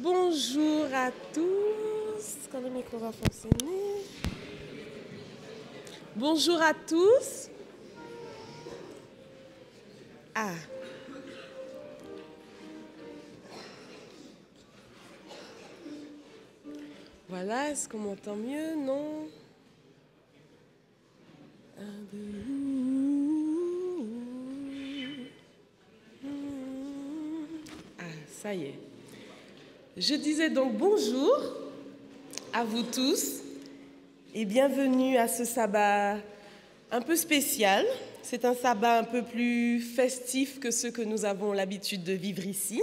Bonjour à tous. Quand le micro va fonctionner. Bonjour à tous. Ah. Voilà, est-ce qu'on m'entend mieux Non Ah, ça y est. Je disais donc bonjour à vous tous et bienvenue à ce sabbat un peu spécial. C'est un sabbat un peu plus festif que ceux que nous avons l'habitude de vivre ici,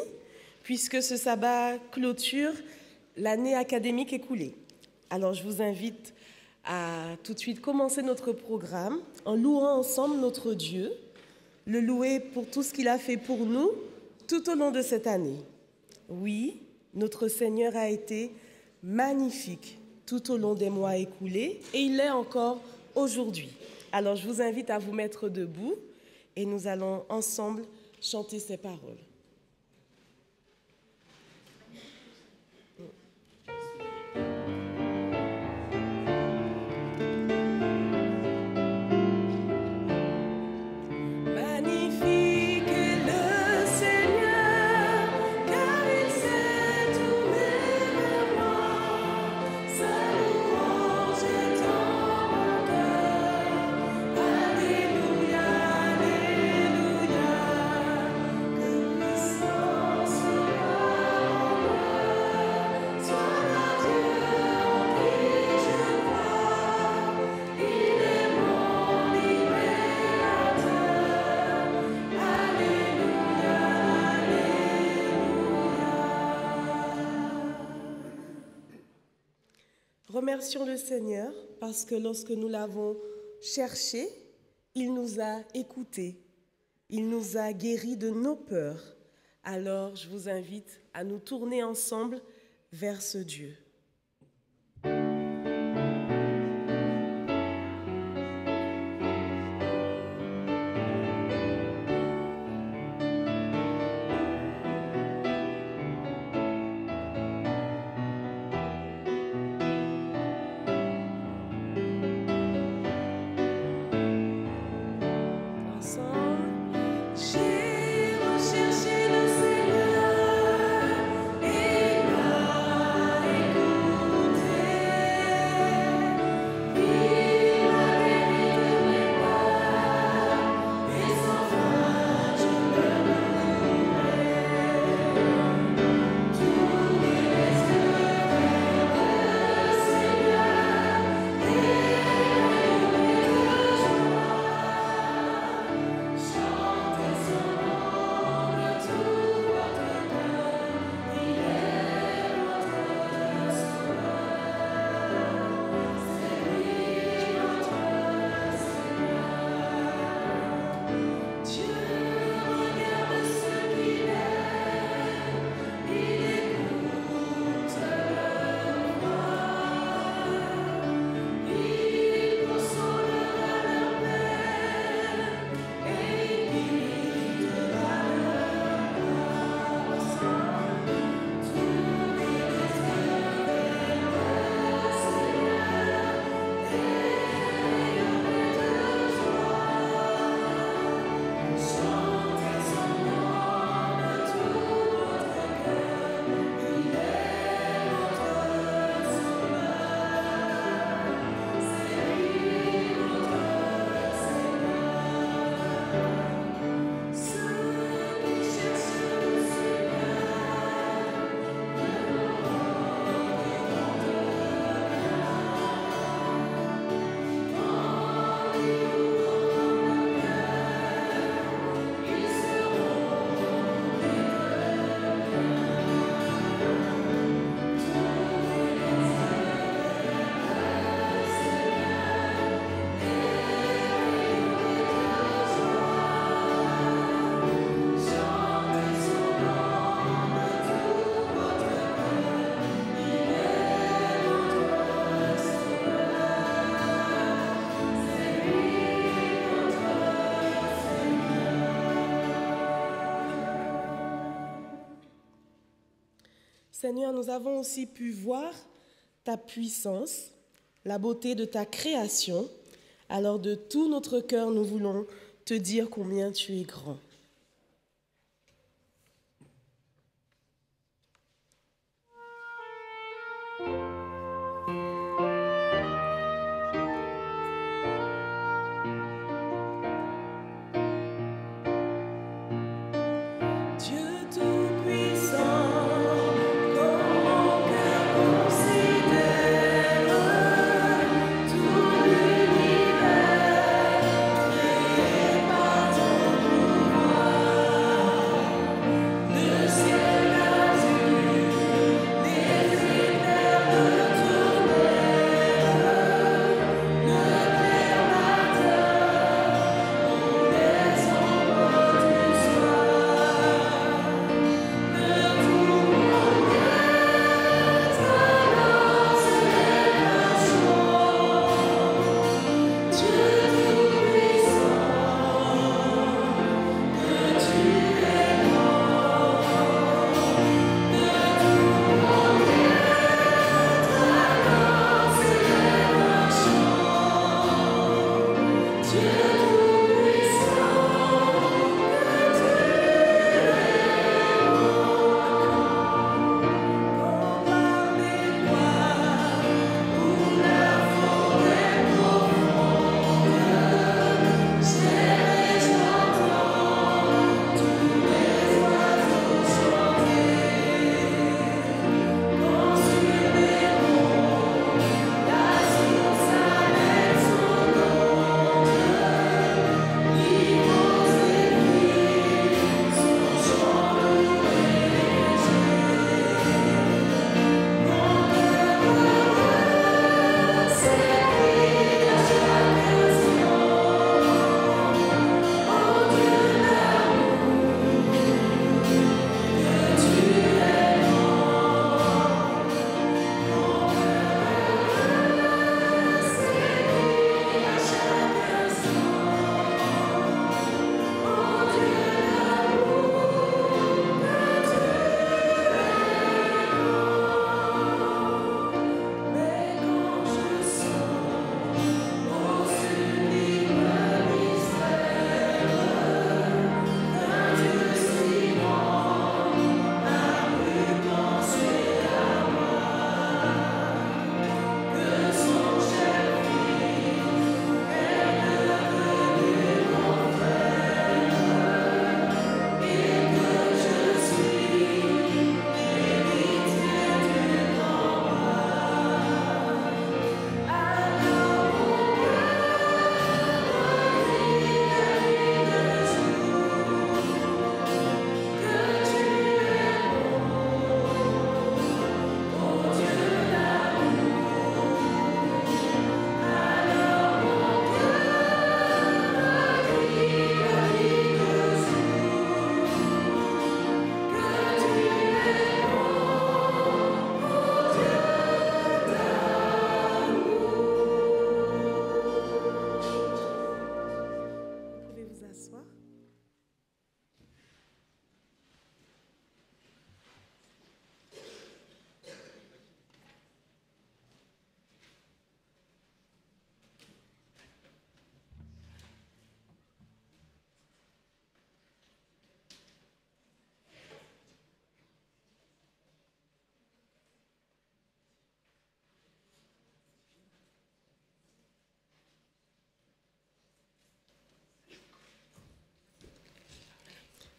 puisque ce sabbat clôture l'année académique écoulée. Alors je vous invite à tout de suite commencer notre programme en louant ensemble notre Dieu, le louer pour tout ce qu'il a fait pour nous tout au long de cette année. Oui, notre Seigneur a été magnifique tout au long des mois écoulés et il l'est encore aujourd'hui. Alors je vous invite à vous mettre debout et nous allons ensemble chanter ces paroles. remercions le Seigneur parce que lorsque nous l'avons cherché, il nous a écoutés. Il nous a guéri de nos peurs. Alors je vous invite à nous tourner ensemble vers ce Dieu. Seigneur, nous avons aussi pu voir ta puissance, la beauté de ta création. Alors de tout notre cœur, nous voulons te dire combien tu es grand.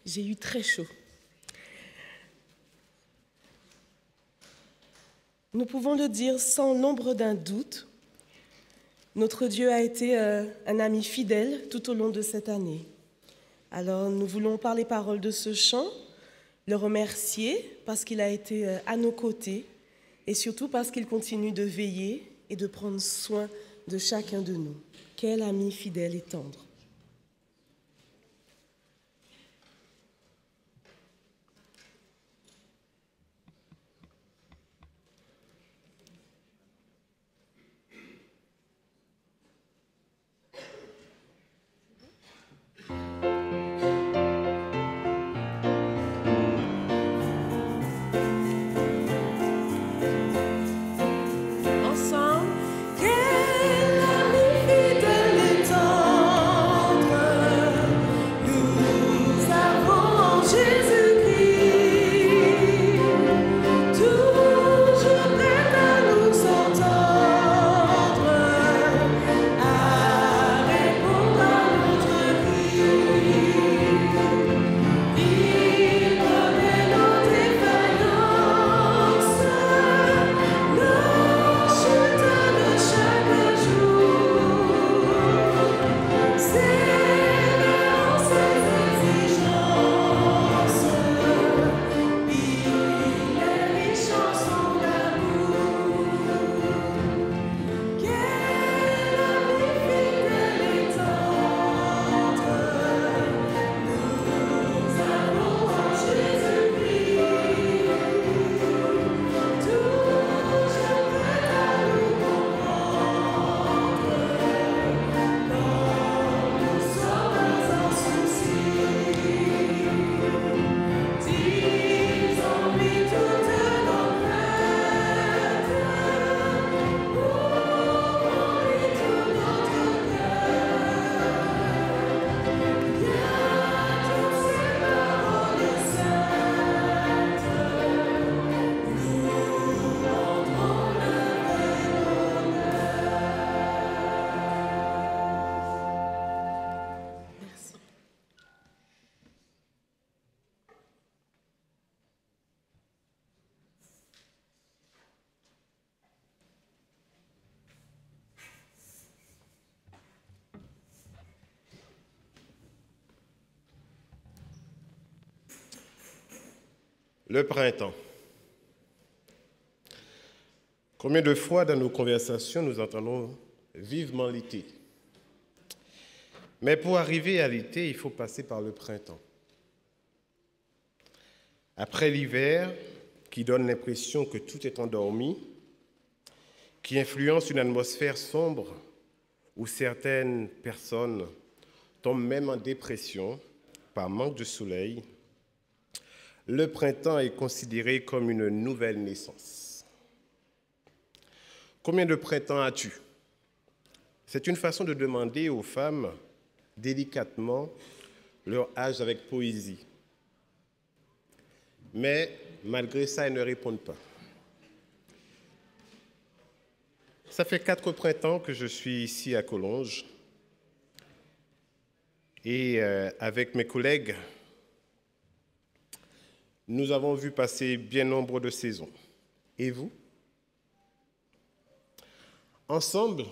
J'ai eu très chaud. Nous pouvons le dire sans l'ombre d'un doute, notre Dieu a été euh, un ami fidèle tout au long de cette année. Alors nous voulons par les paroles de ce chant le remercier parce qu'il a été euh, à nos côtés et surtout parce qu'il continue de veiller et de prendre soin de chacun de nous. Quel ami fidèle et tendre. Le printemps. Combien de fois dans nos conversations nous entendons vivement l'été Mais pour arriver à l'été, il faut passer par le printemps. Après l'hiver, qui donne l'impression que tout est endormi, qui influence une atmosphère sombre où certaines personnes tombent même en dépression par manque de soleil le printemps est considéré comme une nouvelle naissance. Combien de printemps as-tu C'est une façon de demander aux femmes délicatement leur âge avec poésie. Mais malgré ça, elles ne répondent pas. Ça fait quatre printemps que je suis ici à Collonges et euh, avec mes collègues, nous avons vu passer bien nombre de saisons. Et vous Ensemble,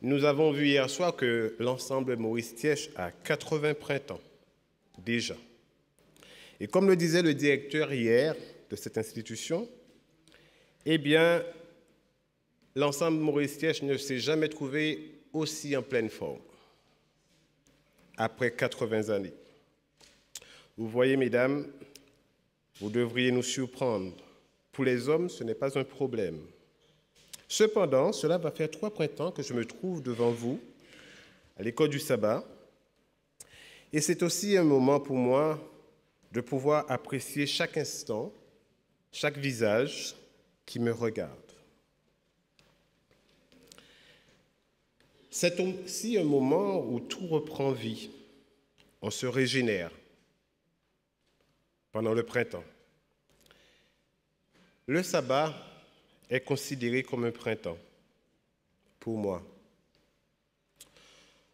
nous avons vu hier soir que l'ensemble Maurice Thièche a 80 printemps déjà. Et comme le disait le directeur hier de cette institution, eh bien, l'ensemble Maurice Thièche ne s'est jamais trouvé aussi en pleine forme après 80 années. Vous voyez, mesdames, vous devriez nous surprendre. Pour les hommes, ce n'est pas un problème. Cependant, cela va faire trois printemps que je me trouve devant vous, à l'école du sabbat, et c'est aussi un moment pour moi de pouvoir apprécier chaque instant, chaque visage qui me regarde. C'est aussi un moment où tout reprend vie, on se régénère pendant le printemps. Le sabbat est considéré comme un printemps pour moi.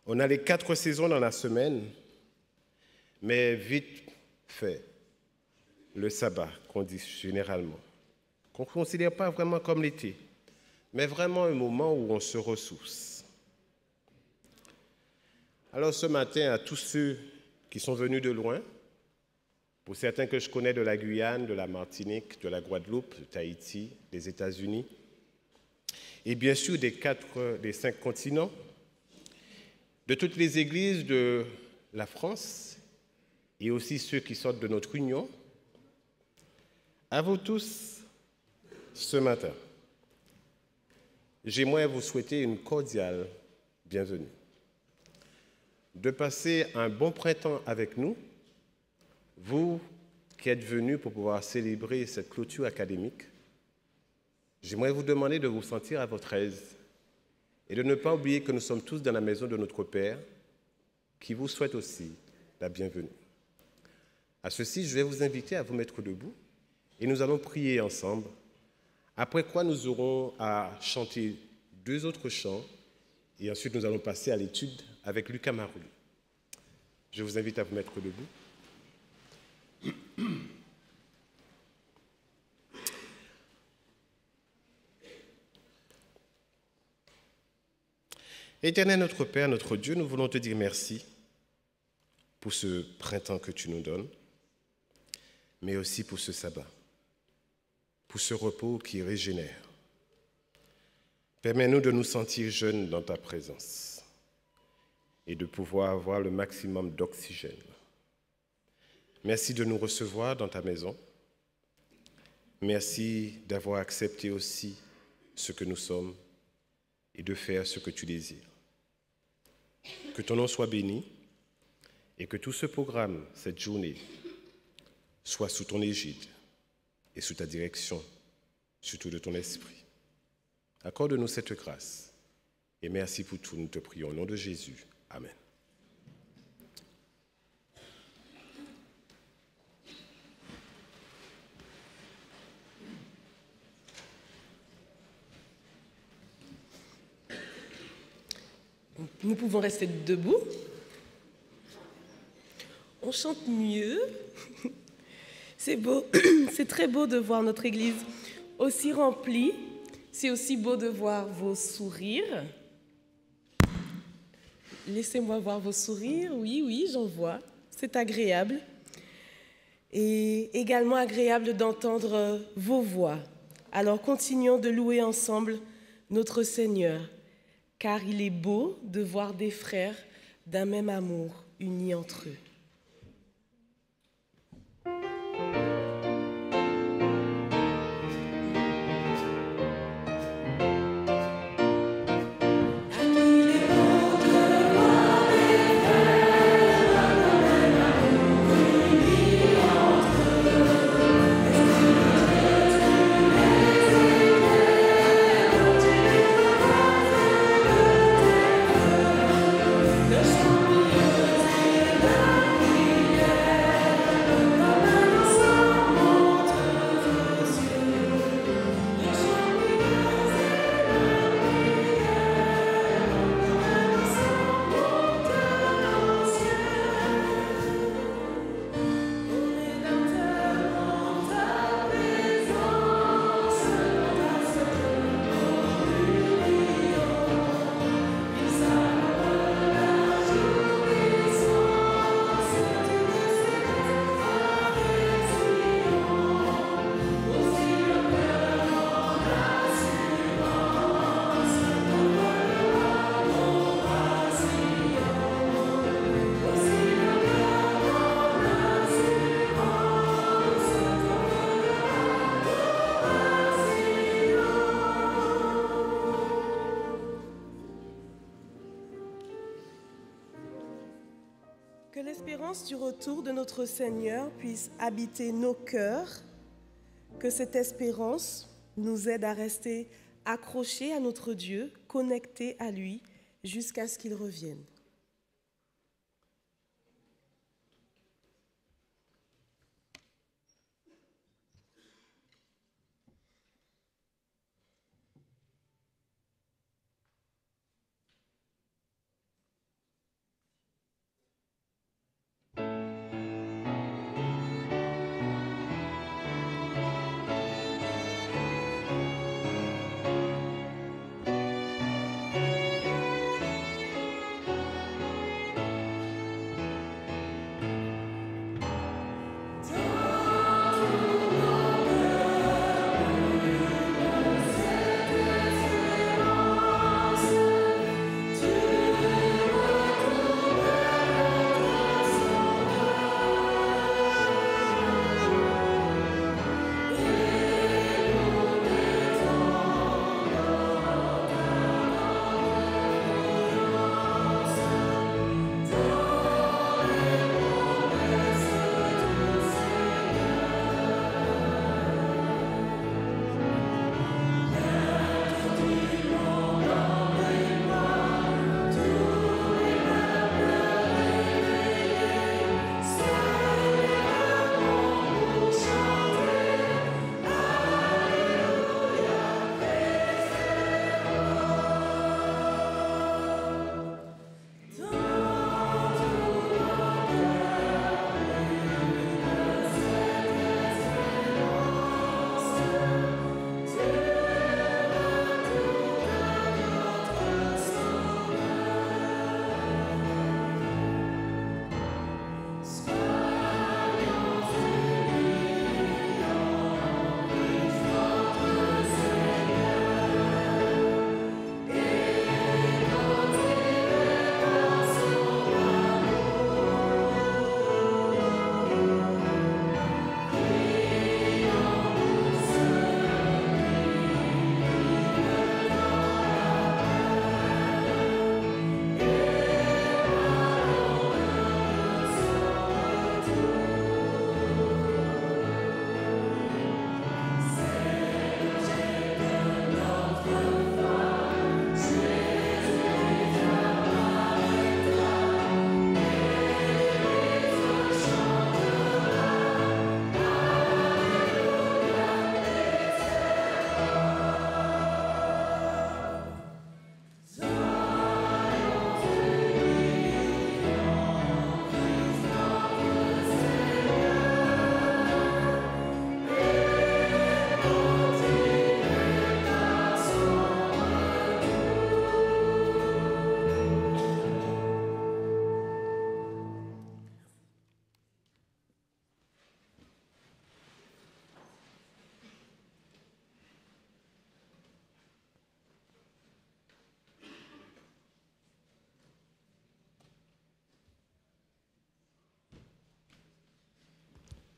On a les quatre saisons dans la semaine, mais vite fait, le sabbat qu'on dit généralement, qu'on ne considère pas vraiment comme l'été, mais vraiment un moment où on se ressource. Alors ce matin, à tous ceux qui sont venus de loin, pour certains que je connais de la Guyane, de la Martinique, de la Guadeloupe, de Tahiti, des États-Unis, et bien sûr des quatre, des cinq continents, de toutes les églises de la France et aussi ceux qui sortent de notre union, à vous tous ce matin, j'aimerais vous souhaiter une cordiale bienvenue, de passer un bon printemps avec nous vous qui êtes venus pour pouvoir célébrer cette clôture académique, j'aimerais vous demander de vous sentir à votre aise et de ne pas oublier que nous sommes tous dans la maison de notre Père, qui vous souhaite aussi la bienvenue. À ceci, je vais vous inviter à vous mettre debout et nous allons prier ensemble, après quoi nous aurons à chanter deux autres chants et ensuite nous allons passer à l'étude avec Lucas Marouli. Je vous invite à vous mettre debout. Éternel notre Père, notre Dieu, nous voulons te dire merci pour ce printemps que tu nous donnes, mais aussi pour ce sabbat, pour ce repos qui régénère. Permets-nous de nous sentir jeunes dans ta présence et de pouvoir avoir le maximum d'oxygène. Merci de nous recevoir dans ta maison. Merci d'avoir accepté aussi ce que nous sommes et de faire ce que tu désires que ton nom soit béni et que tout ce programme, cette journée, soit sous ton égide et sous ta direction, surtout de ton esprit. Accorde-nous cette grâce et merci pour tout, nous te prions au nom de Jésus. Amen. Nous pouvons rester debout. On chante mieux. C'est beau, c'est très beau de voir notre Église aussi remplie. C'est aussi beau de voir vos sourires. Laissez-moi voir vos sourires. Oui, oui, j'en vois. C'est agréable. Et également agréable d'entendre vos voix. Alors continuons de louer ensemble notre Seigneur car il est beau de voir des frères d'un même amour unis entre eux. du retour de notre Seigneur puisse habiter nos cœurs, que cette espérance nous aide à rester accrochés à notre Dieu, connectés à lui, jusqu'à ce qu'il revienne.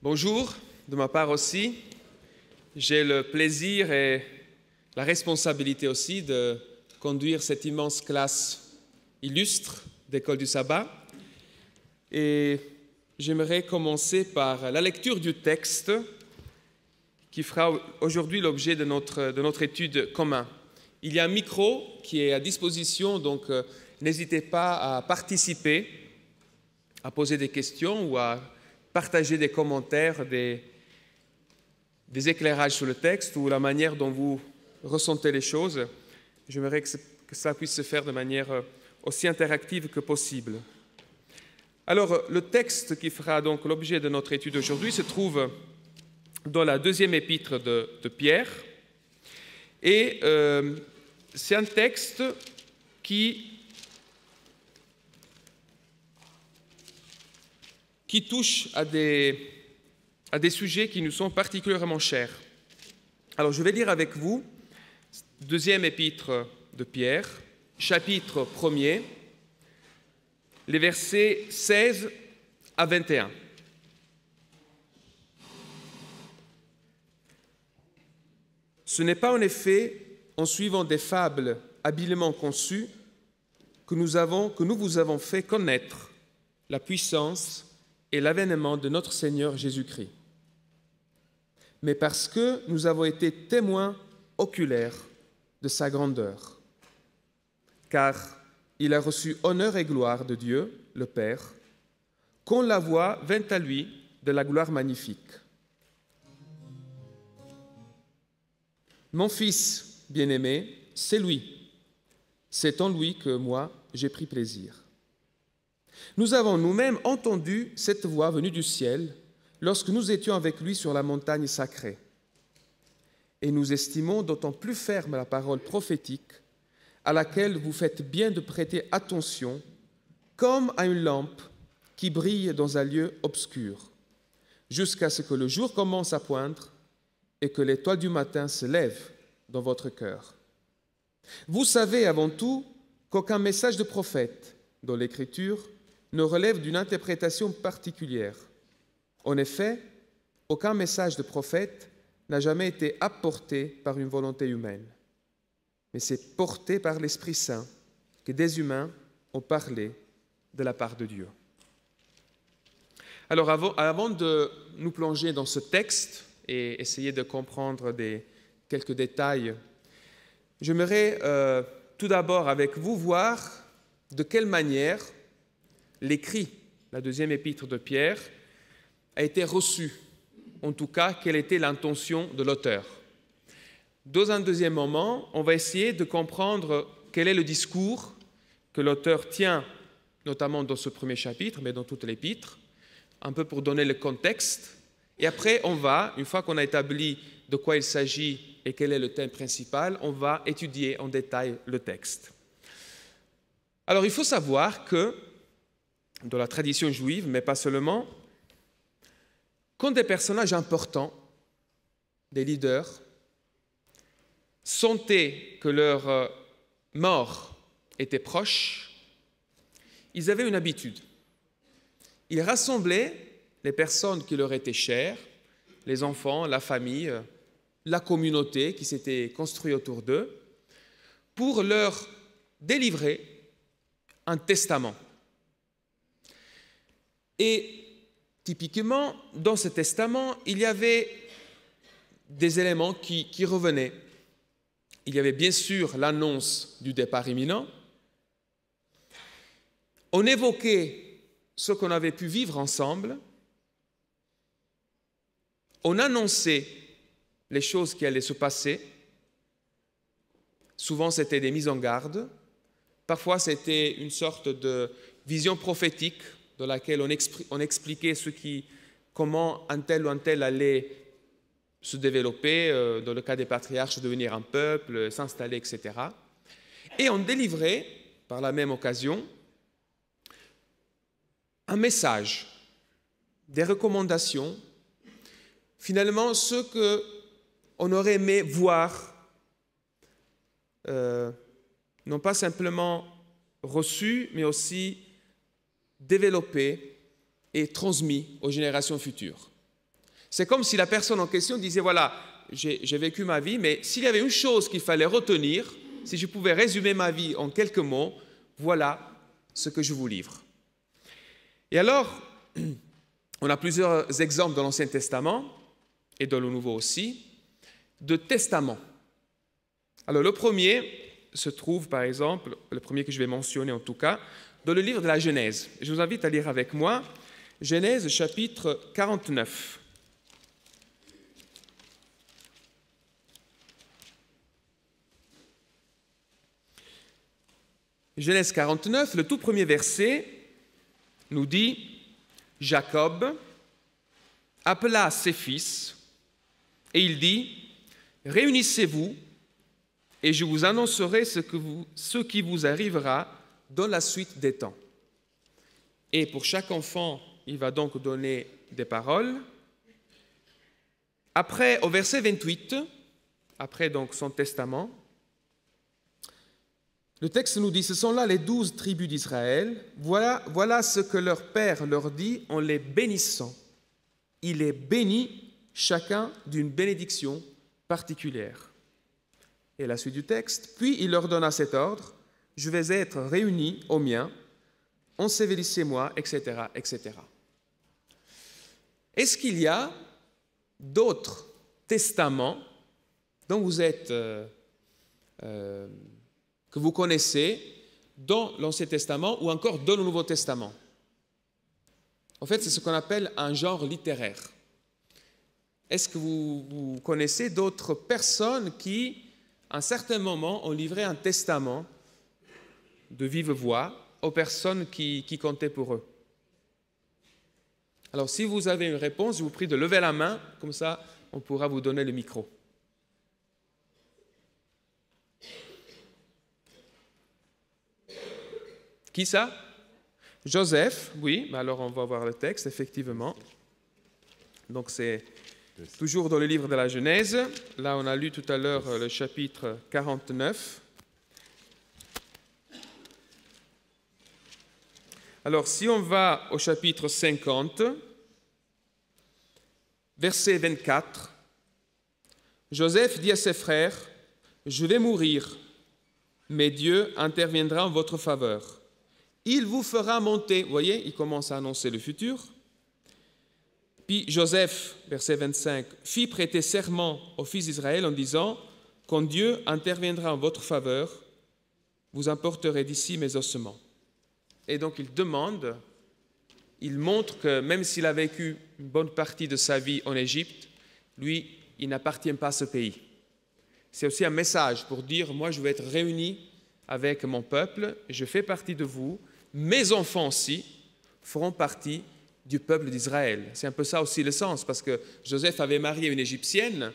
Bonjour, de ma part aussi. J'ai le plaisir et la responsabilité aussi de conduire cette immense classe illustre d'école du sabbat. Et j'aimerais commencer par la lecture du texte qui fera aujourd'hui l'objet de notre, de notre étude commun. Il y a un micro qui est à disposition, donc euh, n'hésitez pas à participer, à poser des questions ou à partager des commentaires, des, éclairages sur le texte ou la manière dont vous ressentez les choses. J'aimerais que, que ça puisse se faire de manière euh, aussi interactive que possible. Alors, euh, le texte qui fera donc l'objet de notre étude aujourd'hui se trouve dans la deuxième épître de, Pierre. Et euh, c'est un texte qui qui touche à des, à des sujets qui nous sont particulièrement chers. Alors je vais lire avec vous deuxième épître de Pierre, chapitre 1er, les versets 16 à 21. Ce n'est pas en effet en suivant des fables habilement conçues que nous, avons, que nous vous avons fait connaître la puissance et l'avènement de notre Seigneur Jésus-Christ, mais parce que nous avons été témoins oculaires de sa grandeur. Car il a reçu honneur et gloire de Dieu, le Père, qu'on la voit vint à lui de la gloire magnifique. Mon Fils bien-aimé, c'est lui. C'est en lui que moi j'ai pris plaisir. Nous avons nous-mêmes entendu cette voix venue du ciel lorsque nous étions avec lui sur la montagne sacrée. Et nous estimons d'autant plus ferme la parole prophétique à laquelle vous faites bien de prêter attention comme à une lampe qui brille dans un lieu obscur, jusqu'à ce que le jour commence à poindre et que l'étoile du matin se lève dans votre cœur. Vous savez avant tout qu'aucun message de prophète dans l'Écriture ne relève d'une interprétation particulière. En effet, aucun message de prophète n'a jamais été apporté par une volonté humaine, mais c'est porté par l'Esprit Saint que des humains ont parlé de la part de Dieu. Alors avant, de nous plonger dans ce texte et essayer de comprendre des, quelques détails, j'aimerais euh, tout d'abord avec vous voir de quelle manière l'écrit, la deuxième épître de Pierre, a été reçu, en tout cas quelle était l'intention de l'auteur. Dans un deuxième moment, on va essayer de comprendre quel est le discours que l'auteur tient, notamment dans ce premier chapitre, mais dans toute l'épître, un peu pour donner le contexte. Et après, on va, une fois qu'on a établi de quoi il s'agit et quel est le thème principal, on va étudier en détail le texte. Alors, il faut savoir que de la tradition juive, mais pas seulement, quand des personnages importants, des leaders, sentaient que leur euh, mort était proche, ils avaient une habitude. Ils rassemblaient les personnes qui leur étaient chères, les enfants, la famille, la communauté qui s'était construite autour d'eux, pour leur délivrer un testament. Et typiquement, dans ce testament, il y avait des éléments qui, revenaient. Il y avait bien sûr l'annonce du départ imminent. On évoquait ce qu'on avait pu vivre ensemble. On annonçait les choses qui allaient se passer. Souvent, c'était des mises en garde. Parfois, c'était une sorte de vision prophétique dans laquelle on, on expliquait ce qui, comment un tel ou un tel allait se développer, euh, dans le cas des patriarches, devenir un peuple, euh, s'installer, etc. Et on délivrait, par la même occasion, un message, des recommandations, finalement ce que on aurait aimé voir, euh, non pas simplement reçu, mais aussi développé et transmis aux générations futures. C'est comme si la personne en question disait, voilà, j'ai vécu ma vie, mais s'il y avait une chose qu'il fallait retenir, si je pouvais résumer ma vie en quelques mots, voilà ce que je vous livre. Et alors, on a plusieurs exemples dans l'Ancien Testament et dans le Nouveau aussi, de testaments. Alors le premier se trouve, par exemple, le premier que je vais mentionner en tout cas, dans le livre de la Genèse. Je vous invite à lire avec moi Genèse chapitre 49. Genèse 49, le tout premier verset nous dit, Jacob appela ses fils et il dit, Réunissez-vous et je vous annoncerai ce, que ce qui vous arrivera dans la suite des temps. Et pour chaque enfant, il va donc donner des paroles. Après, au verset 28, après donc son testament, le texte nous dit, ce sont là les douze tribus d'Israël. Voilà, ce que leur Père leur dit en les bénissant. Il est béni chacun d'une bénédiction particulière. Et la suite du texte, puis il leur donna cet ordre, je vais être réuni mien, mien, ensevelissez-moi, etc., etc. Est-ce qu'il y a d'autres testaments dont vous êtes, euh, euh, que vous connaissez dans l'Ancien Testament ou encore dans le Nouveau Testament En fait, c'est ce qu'on appelle un genre littéraire. Est-ce que vous connaissez d'autres personnes qui, à un certain moment, ont livré un testament de vive voix aux personnes qui, comptaient pour eux. Alors si vous avez une réponse, je vous prie de lever la main, comme ça on pourra vous donner le micro. Qui ça Joseph, oui, alors on va voir le texte, effectivement. Donc c'est toujours dans le livre de la Genèse. Là, on a lu tout à l'heure le chapitre 49. Alors, si on va au chapitre 50, verset 24, Joseph dit à ses frères, Je vais mourir, mais Dieu interviendra en votre faveur. Il vous fera monter. Vous voyez, il commence à annoncer le futur. Puis Joseph, verset 25, fit prêter serment aux fils d'Israël en disant, Quand Dieu interviendra en votre faveur, vous emporterez d'ici mes ossements. Et donc il demande, il montre que même s'il a vécu une bonne partie de sa vie en Égypte, lui, il n'appartient pas à ce pays. C'est aussi un message pour dire, moi je veux être réuni avec mon peuple, je fais partie de vous, mes enfants aussi feront partie du peuple d'Israël. C'est un peu ça aussi le sens, parce que Joseph avait marié une Égyptienne,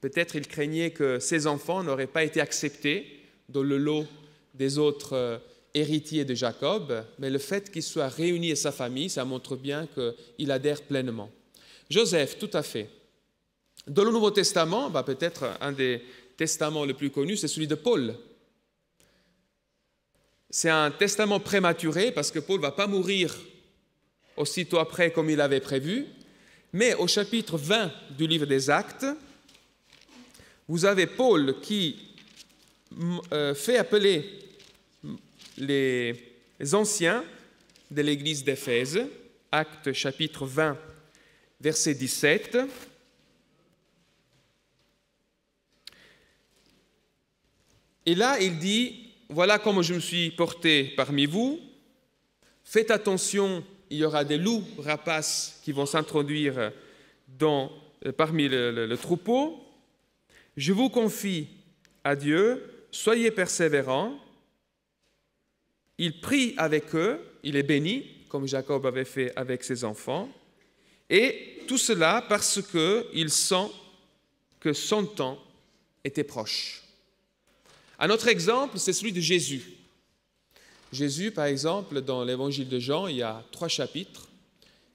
peut-être il craignait que ses enfants n'auraient pas été acceptés dans le lot des autres euh, héritier de Jacob, mais le fait qu'il soit réuni à sa famille, ça montre bien qu'il adhère pleinement. Joseph, tout à fait. Dans le Nouveau Testament, bah, peut-être un des testaments les plus connus, c'est celui de Paul. C'est un testament prématuré parce que Paul ne va pas mourir aussitôt après comme il avait prévu, mais au chapitre 20 du livre des Actes, vous avez Paul qui euh, fait appeler les anciens de l'église d'Éphèse, acte chapitre 20, verset 17. Et là, il dit, voilà comment je me suis porté parmi vous, faites attention, il y aura des loups rapaces qui vont s'introduire euh, parmi le troupeau. Je vous confie à Dieu, soyez persévérants, il prie avec eux, il est béni, comme Jacob avait fait avec ses enfants, et tout cela parce qu'il sent que son temps était proche. Un autre exemple, c'est celui de Jésus. Jésus, par exemple, dans l'évangile de Jean, il y a trois chapitres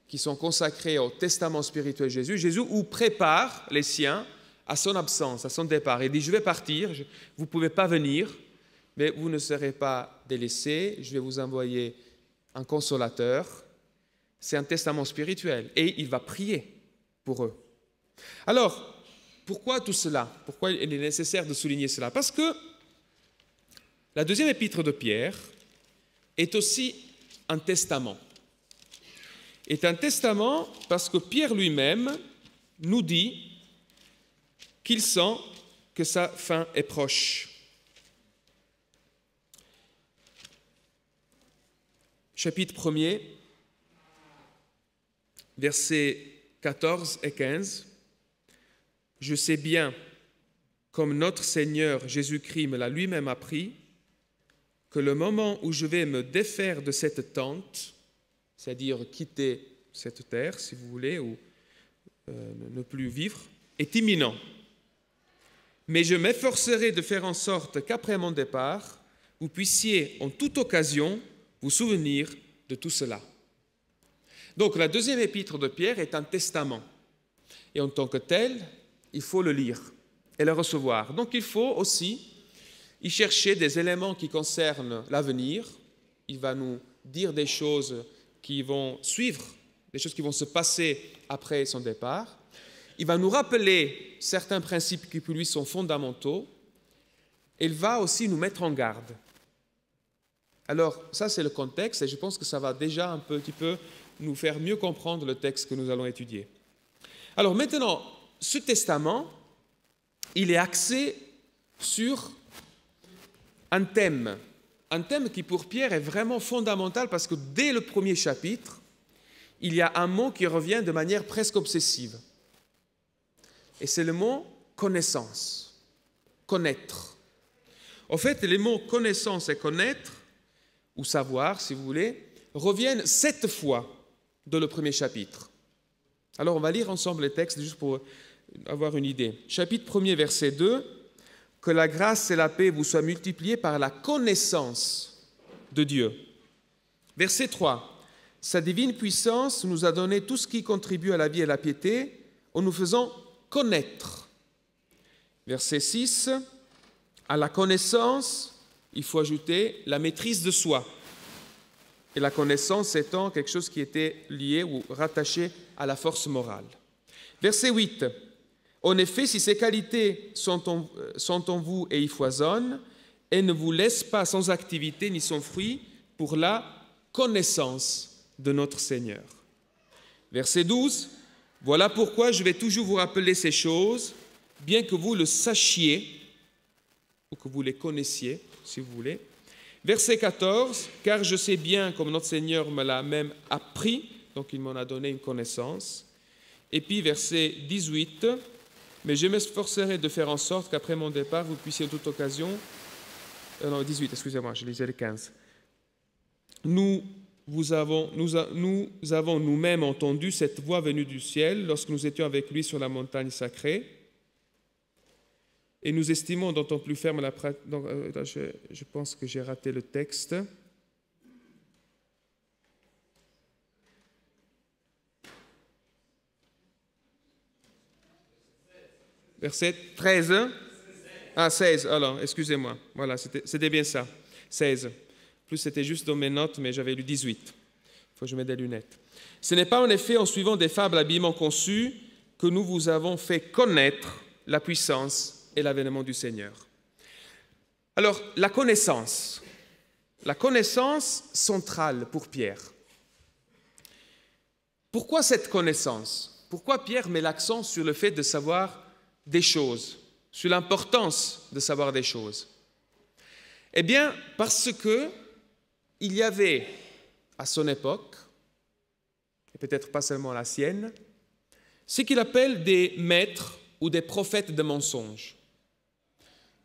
qui sont consacrés au testament spirituel de Jésus. Jésus où prépare les siens à son absence, à son départ. Il dit, je vais partir, vous ne pouvez pas venir, mais vous ne serez pas laisser, je vais vous envoyer un consolateur. C'est un testament spirituel. Et il va prier pour eux. Alors, pourquoi tout cela Pourquoi il est nécessaire de souligner cela Parce que la deuxième épître de Pierre est aussi un testament. Est un testament parce que Pierre lui-même nous dit qu'il sent que sa fin est proche. chapitre 1er, versets 14 et 15. Je sais bien, comme notre Seigneur Jésus-Christ me l'a lui-même appris, que le moment où je vais me défaire de cette tente, c'est-à-dire quitter cette terre, si vous voulez, ou euh, ne plus vivre, est imminent. Mais je m'efforcerai de faire en sorte qu'après mon départ, vous puissiez en toute occasion vous souvenir de tout cela. Donc la deuxième épître de Pierre est un testament. Et en tant que tel, il faut le lire et le recevoir. Donc il faut aussi y chercher des éléments qui concernent l'avenir. Il va nous dire des choses qui vont suivre, des choses qui vont se passer après son départ. Il va nous rappeler certains principes qui pour lui sont fondamentaux. Il va aussi nous mettre en garde. Alors ça, c'est le contexte, et je pense que ça va déjà un petit peu nous faire mieux comprendre le texte que nous allons étudier. Alors maintenant, ce testament, il est axé sur un thème, un thème qui pour Pierre est vraiment fondamental parce que dès le premier chapitre, il y a un mot qui revient de manière presque obsessive. Et c'est le mot connaissance, connaître. En fait, les mots connaissance et connaître ou savoir, si vous voulez, reviennent sept fois dans le premier chapitre. Alors on va lire ensemble les textes juste pour avoir une idée. Chapitre 1 verset 2, que la grâce et la paix vous soient multipliées par la connaissance de Dieu. Verset 3, sa divine puissance nous a donné tout ce qui contribue à la vie et à la piété en nous faisant connaître. Verset 6, à la connaissance il faut ajouter la maîtrise de soi. Et la connaissance étant quelque chose qui était lié ou rattaché à la force morale. Verset 8. En effet, si ces qualités sont en, vous et y foisonnent, elles ne vous laissent pas sans activité ni sans fruit pour la connaissance de notre Seigneur. Verset 12. Voilà pourquoi je vais toujours vous rappeler ces choses, bien que vous le sachiez ou que vous les connaissiez, si vous voulez. Verset 14, car je sais bien, comme notre Seigneur me l'a même appris, donc il m'en a donné une connaissance. Et puis verset 18, mais je m'efforcerai de faire en sorte qu'après mon départ, vous puissiez en toute occasion... Euh, non, 18, excusez-moi, je lisais le 15. Nous nous avons nous-mêmes entendu cette voix venue du ciel lorsque nous étions avec lui sur la montagne sacrée. Et nous estimons d'autant plus ferme la pratique. Euh, je, pense que j'ai raté le texte. Verset 13. Ah, 16, alors, excusez-moi. Voilà, c'était bien ça. 16. Plus c'était juste dans mes notes, mais j'avais lu 18. Il faut que je mette des lunettes. Ce n'est pas en effet en suivant des fables habilement conçues que nous vous avons fait connaître la puissance et l'avènement du Seigneur. Alors, la connaissance, la connaissance centrale pour Pierre. Pourquoi cette connaissance Pourquoi Pierre met l'accent sur le fait de savoir des choses, sur l'importance de savoir des choses Eh bien, parce que il y avait à son époque, et peut-être pas seulement la sienne, ce qu'il appelle des maîtres ou des prophètes de mensonges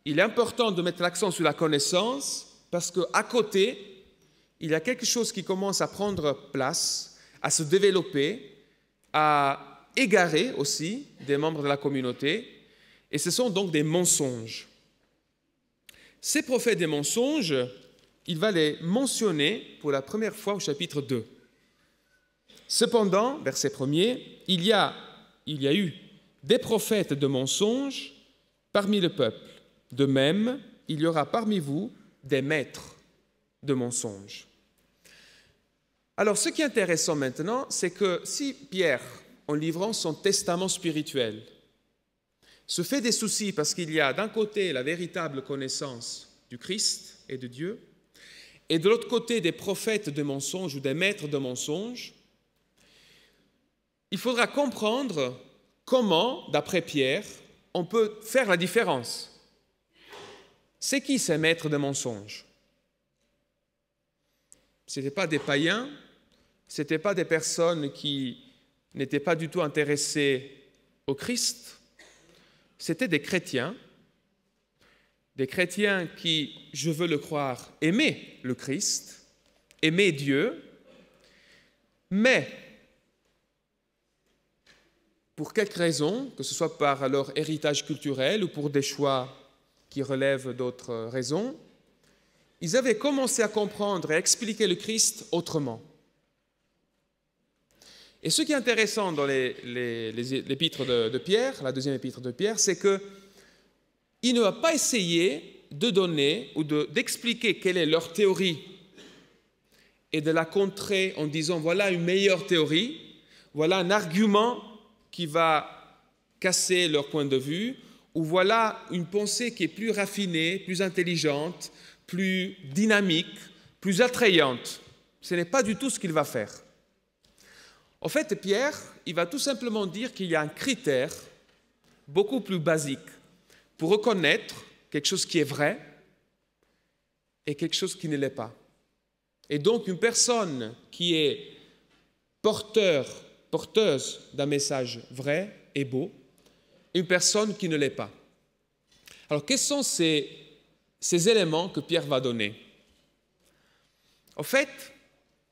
il est important de mettre l'accent sur la connaissance parce qu'à côté, il y a quelque chose qui commence à prendre place, à se développer, à égarer aussi des membres de la communauté, et ce sont donc des mensonges. Ces prophètes des mensonges, il va les mentionner pour la première fois au chapitre 2. Cependant, verset 1er, il y a, il y a eu des prophètes de mensonges parmi le peuple de même, il y aura parmi vous des maîtres de mensonges. Alors ce qui est intéressant maintenant, c'est que si Pierre, en livrant son testament spirituel, se fait des soucis parce qu'il y a d'un côté la véritable connaissance du Christ et de Dieu, et de l'autre côté des prophètes de mensonges ou des maîtres de mensonges, il faudra comprendre comment, d'après Pierre, on peut faire la différence c'est qui ces maîtres de mensonges Ce n'étaient pas des païens, ce n'étaient pas des personnes qui n'étaient pas du tout intéressées au Christ, c'était des chrétiens, des chrétiens qui, je veux le croire, aimaient le Christ, aimaient Dieu, mais pour quelque raison, que ce soit par leur héritage culturel ou pour des choix qui relèvent d'autres raisons, ils avaient commencé à comprendre et à expliquer le Christ autrement. Et ce qui est intéressant dans l'épître de, Pierre, la deuxième épître de Pierre, c'est que il ne va pas essayer de donner ou d'expliquer quelle est leur théorie et de la contrer en disant voilà une meilleure théorie, voilà un argument qui va casser leur point de vue ou voilà une pensée qui est plus raffinée, plus intelligente, plus dynamique, plus attrayante. Ce n'est pas du tout ce qu'il va faire. En fait, Pierre, il va tout simplement dire qu'il y a un critère beaucoup plus basique pour reconnaître quelque chose qui est vrai et quelque chose qui ne l'est pas. Et donc une personne qui est porteur, porteuse d'un message vrai et beau, une personne qui ne l'est pas. Alors, quels sont ces, éléments que Pierre va donner En fait,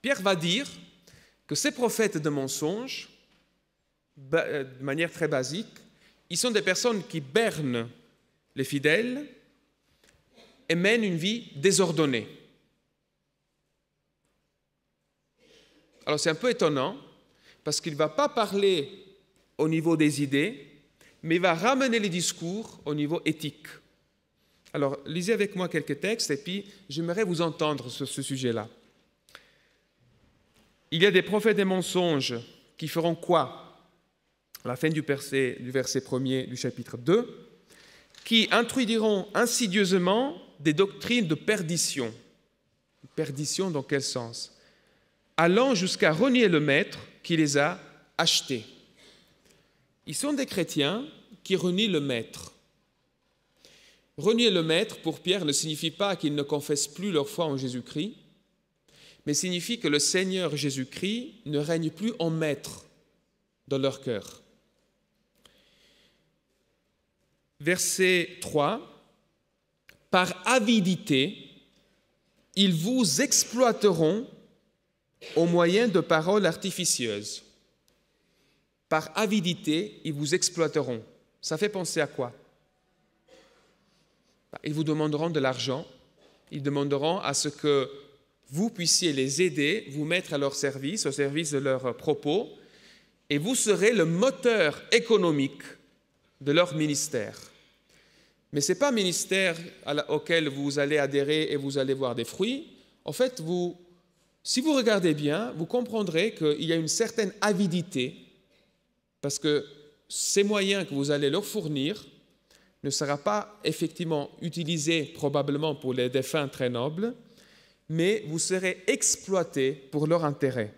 Pierre va dire que ces prophètes de mensonges, euh, de manière très basique, ils sont des personnes qui bernent les fidèles et mènent une vie désordonnée. Alors c'est un peu étonnant parce qu'il ne va pas parler au niveau des idées, mais va ramener les discours au niveau éthique. Alors, lisez avec moi quelques textes et puis j'aimerais vous entendre sur ce sujet-là. Il y a des prophètes des mensonges qui feront quoi À la fin du verset, du 1 du chapitre 2, qui introduiront insidieusement des doctrines de perdition. Perdition dans quel sens Allant jusqu'à renier le maître qui les a achetés. Ils sont des chrétiens qui renient le Maître. Renier le Maître, pour Pierre, ne signifie pas qu'ils ne confessent plus leur foi en Jésus-Christ, mais signifie que le Seigneur Jésus-Christ ne règne plus en Maître dans leur cœur. Verset 3, Par avidité, ils vous exploiteront au moyen de paroles artificieuses par avidité, ils vous exploiteront. Ça fait penser à quoi bah, Ils vous demanderont de l'argent, ils demanderont à ce que vous puissiez les aider, vous mettre à leur service, au service de leurs propos, et vous serez le moteur économique de leur ministère. Mais ce n'est pas un ministère auquel vous allez adhérer et vous allez voir des fruits. En fait, vous, si vous regardez bien, vous comprendrez qu'il y a une certaine avidité parce que ces moyens que vous allez leur fournir ne sera pas effectivement utilisé probablement pour les défunts très nobles, mais vous serez exploités pour leur intérêt.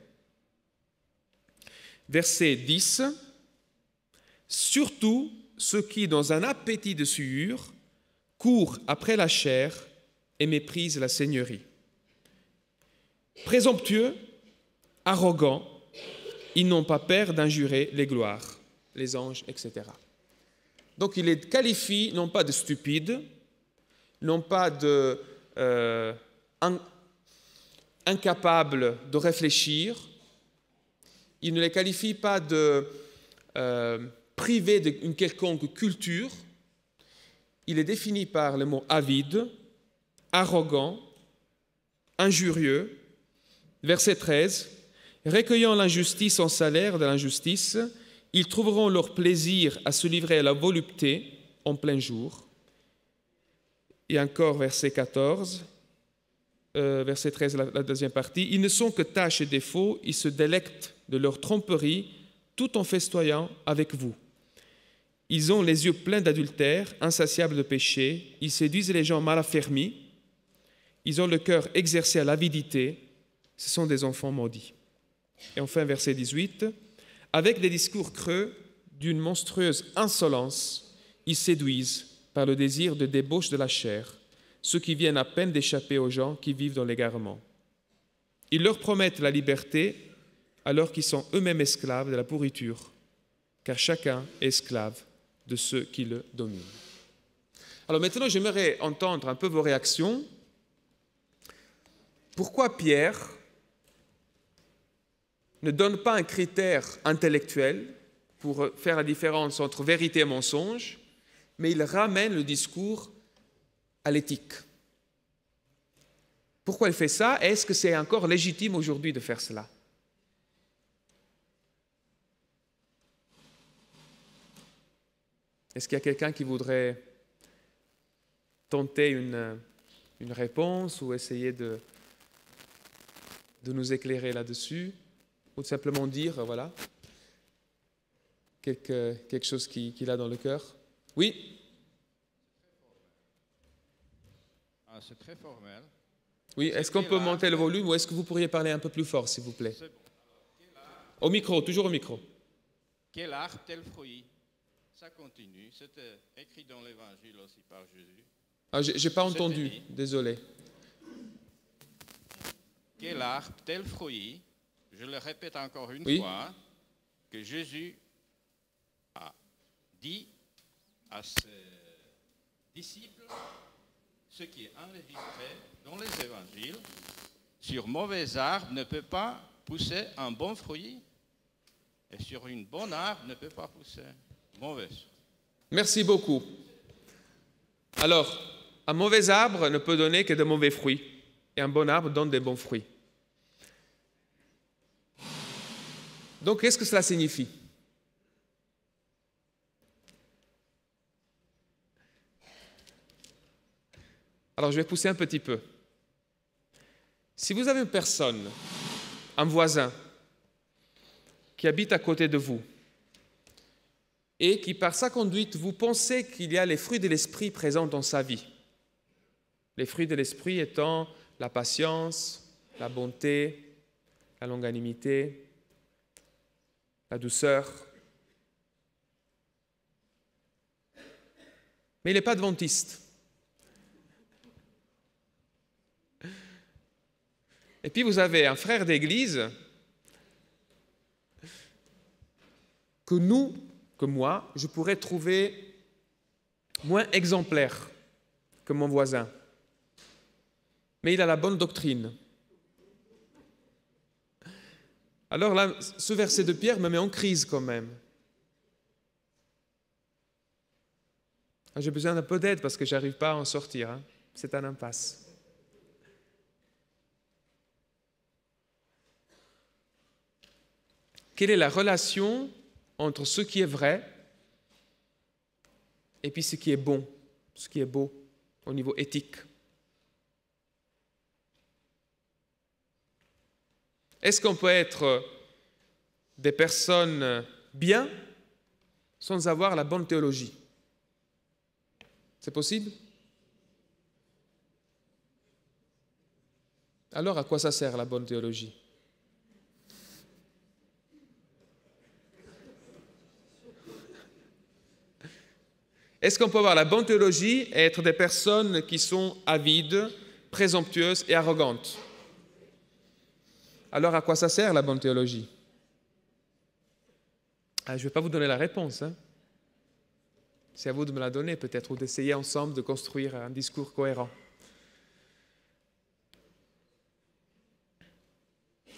Verset 10. Surtout ceux qui, dans un appétit de sueur, courent après la chair et méprisent la seigneurie. Présomptueux, arrogants, ils n'ont pas peur d'injurer les gloires, les anges, etc. Donc il les qualifie non pas de stupides, non pas de euh, incapables de réfléchir, il ne les qualifie pas de euh, privés d'une quelconque culture, il est défini par le mot avide, arrogant, injurieux. Verset 13, Recueillant l'injustice en salaire de l'injustice, ils trouveront leur plaisir à se livrer à la volupté en plein jour. Et encore verset 14, euh, verset 13, la, deuxième partie, ils ne sont que tâches et défauts, ils se délectent de leur tromperie tout en festoyant avec vous. Ils ont les yeux pleins d'adultère, insatiables de péché, ils séduisent les gens mal affermis, ils ont le cœur exercé à l'avidité, ce sont des enfants maudits. Et enfin, verset 18, avec des discours creux d'une monstrueuse insolence, ils séduisent par le désir de débauche de la chair ceux qui viennent à peine d'échapper aux gens qui vivent dans l'égarement. Ils leur promettent la liberté alors qu'ils sont eux-mêmes esclaves de la pourriture, car chacun est esclave de ceux qui le dominent. Alors maintenant, j'aimerais entendre un peu vos réactions. Pourquoi Pierre ne donne pas un critère intellectuel pour faire la différence entre vérité et mensonge, mais il ramène le discours à l'éthique. Pourquoi il fait ça Est-ce que c'est encore légitime aujourd'hui de faire cela Est-ce qu'il y a quelqu'un qui voudrait tenter une, réponse ou essayer de nous éclairer là-dessus ou simplement dire, euh, voilà, quelque, euh, quelque chose qu'il qui a dans le cœur. Oui ah, C'est très formel. Oui, est-ce qu'on peut monter le volume ou est-ce que vous pourriez parler un peu plus fort, s'il vous plaît Au micro, toujours au micro. Quel arbre, tel fruit Ça continue. C'était euh, écrit dans l'Évangile aussi par Jésus. Ah, n'ai pas entendu, désolé. Quel arbre, tel fruit, je le répète encore une fois, que Jésus a dit à ses disciples ce qui est enregistré dans les évangiles, sur mauvais arbre ne peut pas pousser un bon fruit, et sur une bonne arbre ne peut pas pousser mauvais. Merci beaucoup. Alors, un mauvais arbre ne peut donner que de mauvais fruits, et un bon arbre donne des bons fruits. Donc qu'est-ce que cela signifie Alors je vais pousser un petit peu. Si vous avez une personne, un voisin, qui habite à côté de vous, et qui par sa conduite, vous pensez qu'il y a les fruits de l'esprit présents dans sa vie. Les fruits de l'esprit étant la patience, la bonté, la longanimité, la douceur. Mais il n'est pas adventiste. Et puis vous avez un frère d'église que nous, que moi, je pourrais trouver moins exemplaire que mon voisin. Mais il a la bonne doctrine. Alors là, ce verset de Pierre me met en crise quand même. Ah, j'ai besoin d'un peu d'aide parce que j'arrive pas à en sortir. Hein. C'est un impasse. Quelle est la relation entre ce qui est vrai et puis ce qui est bon, ce qui est beau au niveau éthique Est-ce qu'on peut être euh, des personnes euh, bien sans avoir la bonne théologie C'est possible Alors à quoi ça sert la bonne théologie Est-ce qu'on peut avoir la bonne théologie et être des personnes qui sont avides, présomptueuses et arrogantes alors à quoi ça sert la bonne théologie ah, Je ne vais pas vous donner la réponse. Hein. C'est à vous de me la donner peut-être, ou d'essayer ensemble de construire un discours cohérent.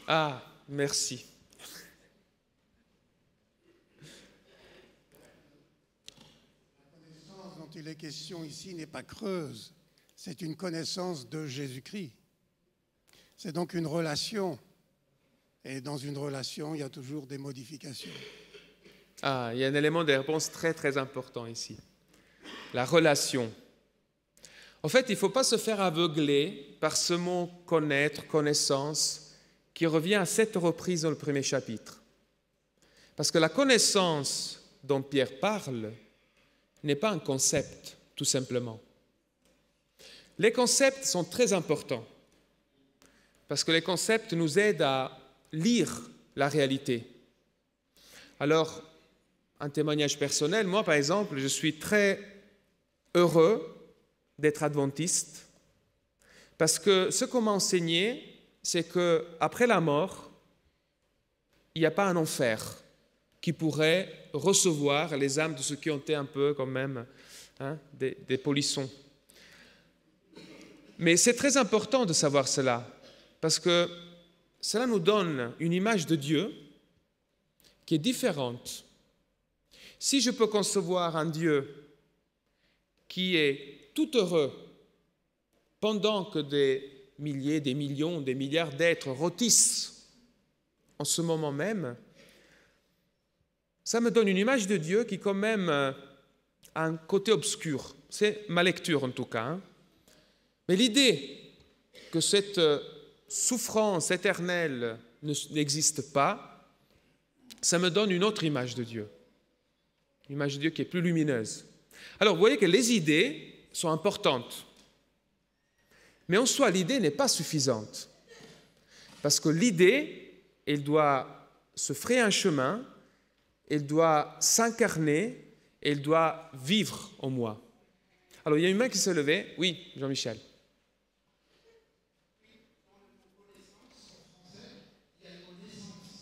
Ah, merci. La connaissance dont il est question ici n'est pas creuse, c'est une connaissance de Jésus-Christ. C'est donc une relation et dans une relation, il y a toujours des modifications. Ah, il y a un élément de réponse très très important ici. La relation. En fait, il ne faut pas se faire aveugler par ce mot connaître, connaissance, qui revient à sept reprises dans le premier chapitre. Parce que la connaissance dont Pierre parle n'est pas un concept, tout simplement. Les concepts sont très importants, parce que les concepts nous aident à lire la réalité. Alors, un témoignage personnel, moi par exemple, je suis très heureux d'être adventiste parce que ce qu'on m'a enseigné, c'est que après la mort, il n'y a pas un enfer qui pourrait recevoir les âmes de ceux qui ont été un peu quand même hein, des polissons. Mais c'est très important de savoir cela parce que cela nous donne une image de Dieu qui est différente. Si je peux concevoir un Dieu qui est tout heureux pendant que des milliers, des millions, des milliards d'êtres rôtissent en ce moment même, ça me donne une image de Dieu qui quand même a euh, un côté obscur. C'est ma lecture en tout cas. Hein. Mais l'idée que cette euh, souffrance éternelle n'existe pas, ça me donne une autre image de Dieu, une image de Dieu qui est plus lumineuse. Alors vous voyez que les idées sont importantes, mais en soi l'idée n'est pas suffisante, parce que l'idée, elle doit se frayer un chemin, elle doit s'incarner, elle doit vivre en moi. Alors il y a une main qui s'est levée, oui Jean-Michel.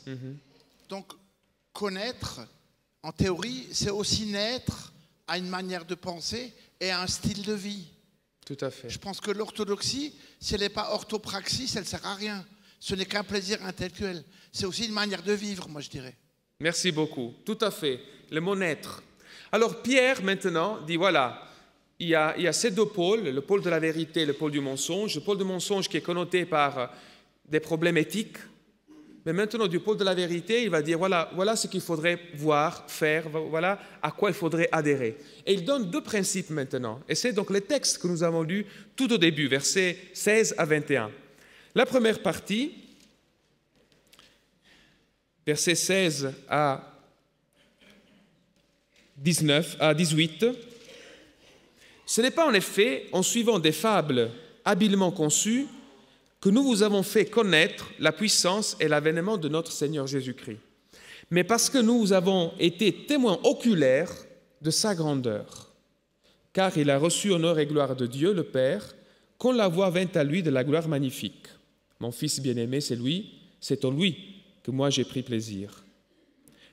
Mm-hmm. Donc, connaître, en théorie, c'est aussi naître à une manière de penser et à un style de vie. Tout à fait. Je pense que l'orthodoxie, si elle n'est pas orthopraxie, elle ne sert à rien. Ce n'est qu'un plaisir intellectuel. C'est aussi une manière de vivre, moi je dirais. Merci beaucoup. Tout à fait. Le mot naître. Alors Pierre, maintenant, dit voilà, il y, a, il y, a, ces deux pôles, le pôle de la vérité et le pôle du mensonge. Le pôle du mensonge qui est connoté par euh, des problèmes éthiques, mais maintenant, du pôle de la vérité, il va dire, voilà, voilà ce qu'il faudrait voir, faire, voilà à quoi il faudrait adhérer. Et il donne deux principes maintenant. Et c'est donc les textes que nous avons lus tout au début, versets 16 à 21. La première partie, versets 16 à 19 à 18, ce n'est pas en effet en suivant des fables habilement conçues que nous vous avons fait connaître la puissance et l'avènement de notre Seigneur Jésus-Christ, mais parce que nous avons été témoins oculaires de sa grandeur, car il a reçu honneur et gloire de Dieu le Père, qu'on la voit vint à lui de la gloire magnifique. Mon Fils bien-aimé, c'est lui, c'est en lui que moi j'ai pris plaisir.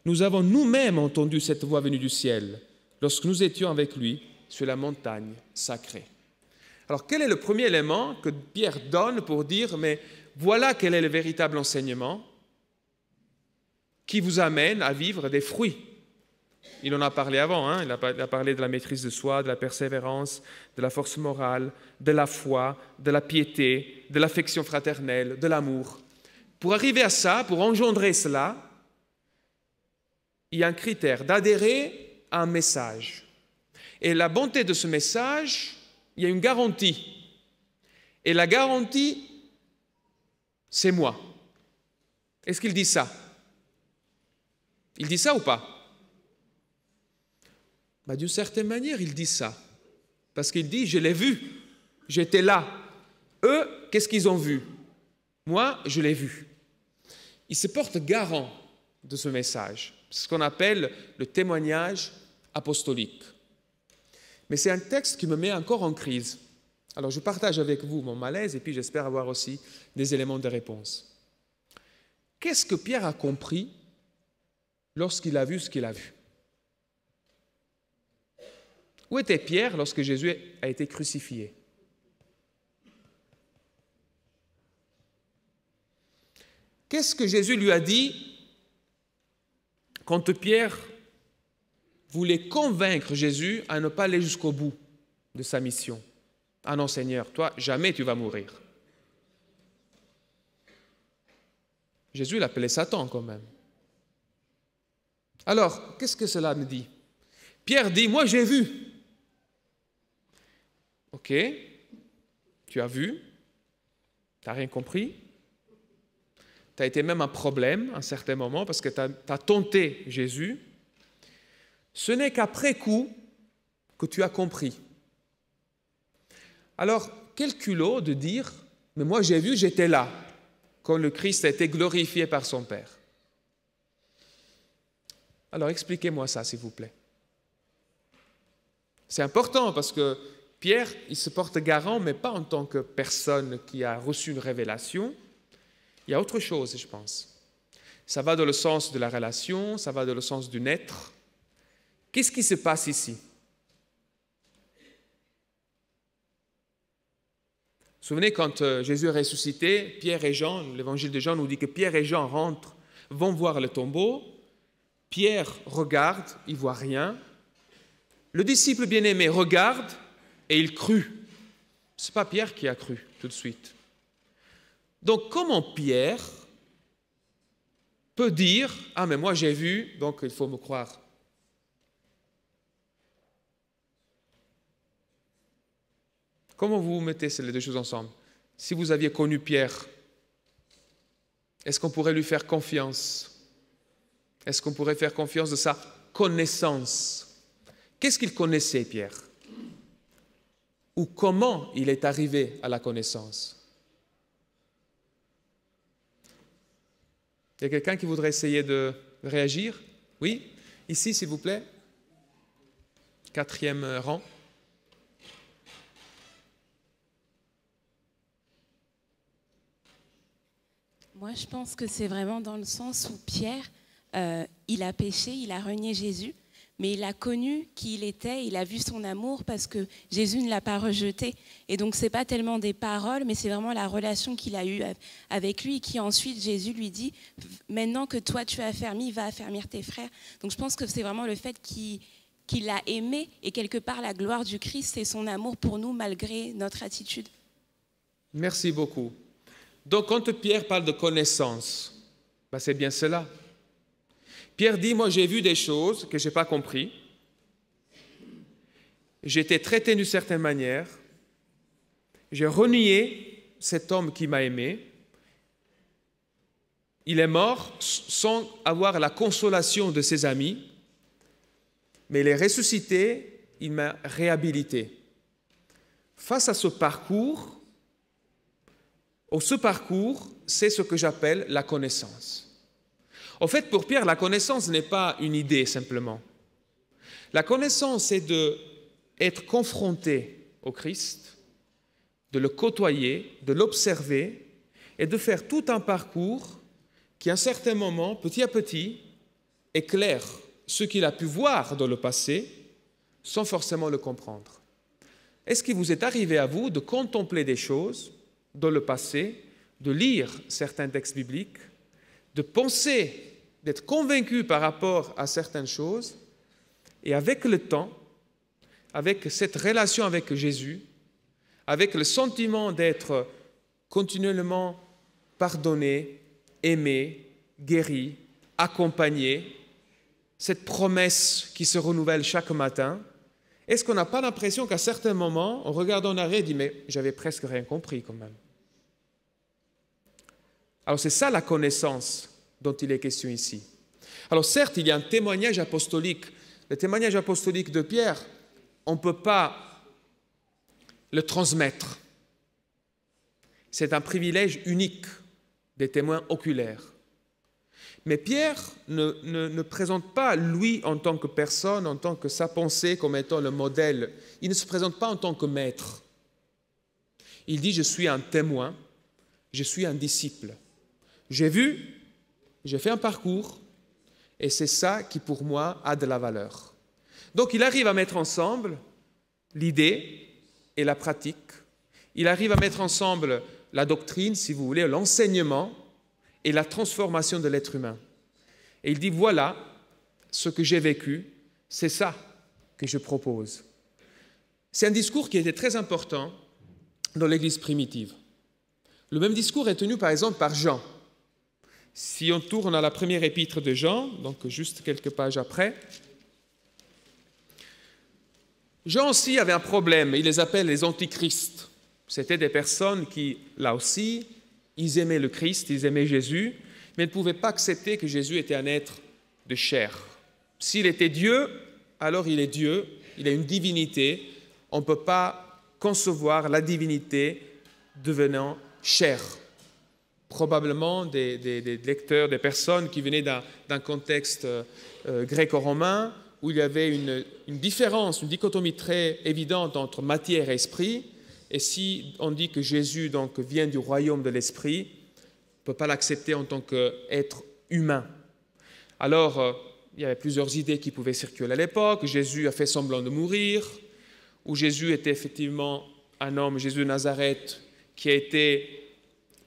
Nous avons nous-mêmes entendu cette voix venue du ciel lorsque nous étions avec lui sur la montagne sacrée. Alors quel est le premier élément que Pierre donne pour dire, mais voilà quel est le véritable enseignement qui vous amène à vivre des fruits il en a parlé avant, hein. il, a, parlé de la maîtrise de soi, de la persévérance, de la force morale, de la foi, de la piété, de l'affection fraternelle, de l'amour. Pour arriver à ça, pour engendrer cela, il y a un critère d'adhérer à un message. Et la bonté de ce message, il y a une garantie. Et la garantie, c'est moi. Est-ce qu'il dit ça Il dit ça ou pas bah, D'une certaine manière, il dit ça. Parce qu'il dit, je l'ai vu, j'étais là. Eux, qu'est-ce qu'ils ont vu Moi, je l'ai vu. Il se porte garant de ce message, ce qu'on appelle le témoignage apostolique. Mais c'est un texte qui me met encore en crise. Alors je partage avec vous mon malaise et puis j'espère avoir aussi des éléments de réponse. Qu'est-ce que Pierre a compris lorsqu'il a vu ce qu'il a vu Où était Pierre lorsque Jésus a été crucifié Qu'est-ce que Jésus lui a dit quand Pierre voulait convaincre Jésus à ne pas aller jusqu'au bout de sa mission. Ah non Seigneur, toi, jamais tu vas mourir. Jésus l'appelait Satan quand même. Alors, qu'est-ce que cela me dit Pierre dit, moi j'ai vu. Ok, tu as vu, tu n'as rien compris, tu as été même un problème à un certain moment parce que tu as, as tenté Jésus, ce n'est qu'après coup que tu as compris. Alors, quel culot de dire, mais moi j'ai vu, j'étais là, quand le Christ a été glorifié par son Père. Alors expliquez-moi ça, s'il vous plaît. C'est important parce que Pierre, il se porte garant, mais pas en tant que personne qui a reçu une révélation. Il y a autre chose, je pense. Ça va dans le sens de la relation, ça va dans le sens du naître, Qu'est-ce qui se passe ici Souvenez quand euh, Jésus est ressuscité, Pierre et Jean, l'évangile de Jean nous dit que Pierre et Jean rentrent, vont voir le tombeau. Pierre regarde, il voit rien. Le disciple bien-aimé regarde et il crut. C'est pas Pierre qui a cru tout de suite. Donc comment Pierre peut dire ah mais moi j'ai vu donc il faut me croire Comment vous mettez ces deux choses ensemble Si vous aviez connu Pierre, est-ce qu'on pourrait lui faire confiance Est-ce qu'on pourrait faire confiance de sa connaissance Qu'est-ce qu'il connaissait, Pierre Ou comment il est arrivé à la connaissance Il y a quelqu'un qui voudrait essayer de réagir Oui Ici, s'il vous plaît. Quatrième rang. Moi, je pense que c'est vraiment dans le sens où Pierre, euh, il a péché, il a renié Jésus, mais il a connu qui il était, il a vu son amour parce que Jésus ne l'a pas rejeté. Et donc, ce n'est pas tellement des paroles, mais c'est vraiment la relation qu'il a eue avec lui, qui ensuite Jésus lui dit Maintenant que toi tu as affermi, va affermir tes frères. Donc, je pense que c'est vraiment le fait qu'il l'a aimé, et quelque part, la gloire du Christ, c'est son amour pour nous malgré notre attitude. Merci beaucoup. Donc quand Pierre parle de connaissance, ben, c'est bien cela. Pierre dit, moi j'ai vu des choses que je n'ai pas compris. J'ai été traité d'une certaine manière. J'ai renié cet homme qui m'a aimé. Il est mort sans avoir la consolation de ses amis, mais il est ressuscité, il m'a réhabilité. Face à ce parcours, Oh, ce parcours, c'est ce que j'appelle la connaissance. En fait, pour Pierre, la connaissance n'est pas une idée simplement. La connaissance, c'est de confronté au Christ, de le côtoyer, de l'observer et de faire tout un parcours qui, à un certain moment, petit à petit, éclaire ce qu'il a pu voir dans le passé sans forcément le comprendre. Est-ce qu'il vous est arrivé à vous de contempler des choses dans le passé, de lire certains textes bibliques, de penser, d'être convaincu par rapport à certaines choses, et avec le temps, avec cette relation avec Jésus, avec le sentiment d'être continuellement pardonné, aimé, guéri, accompagné, cette promesse qui se renouvelle chaque matin, est-ce qu'on n'a pas l'impression qu'à certains moments, on regarde en arrière et dit, mais j'avais presque rien compris quand même alors c'est ça la connaissance dont il est question ici. Alors certes, il y a un témoignage apostolique. Le témoignage apostolique de Pierre, on ne peut pas le transmettre. C'est un privilège unique des témoins oculaires. Mais Pierre ne, ne, présente pas lui en tant que personne, en tant que sa pensée comme étant le modèle. Il ne se présente pas en tant que maître. Il dit, je suis un témoin, je suis un disciple. J'ai vu, j'ai fait un parcours, et c'est ça qui pour moi a de la valeur. Donc il arrive à mettre ensemble l'idée et la pratique. Il arrive à mettre ensemble la doctrine, si vous voulez, l'enseignement et la transformation de l'être humain. Et il dit, voilà ce que j'ai vécu, c'est ça que je propose. C'est un discours qui était très important dans l'Église primitive. Le même discours est tenu par exemple par Jean. Si on tourne à la première épître de Jean, donc juste quelques pages après, Jean aussi avait un problème, il les appelle les antichrists. C'était des personnes qui, là aussi, ils aimaient le Christ, ils aimaient Jésus, mais ne pouvaient pas accepter que Jésus était un être de chair. S'il était Dieu, alors il est Dieu, il est une divinité. On ne peut pas concevoir la divinité devenant chair probablement des, lecteurs, des personnes qui venaient d'un contexte euh, euh, gréco-romain où il y avait une, différence, une dichotomie très évidente entre matière et esprit. Et si on dit que Jésus donc vient du royaume de l'esprit, on ne peut pas l'accepter en tant qu'être humain. Alors, euh, il y avait plusieurs idées qui pouvaient circuler à l'époque. Jésus a fait semblant de mourir, ou Jésus était effectivement un homme, Jésus de Nazareth, qui a été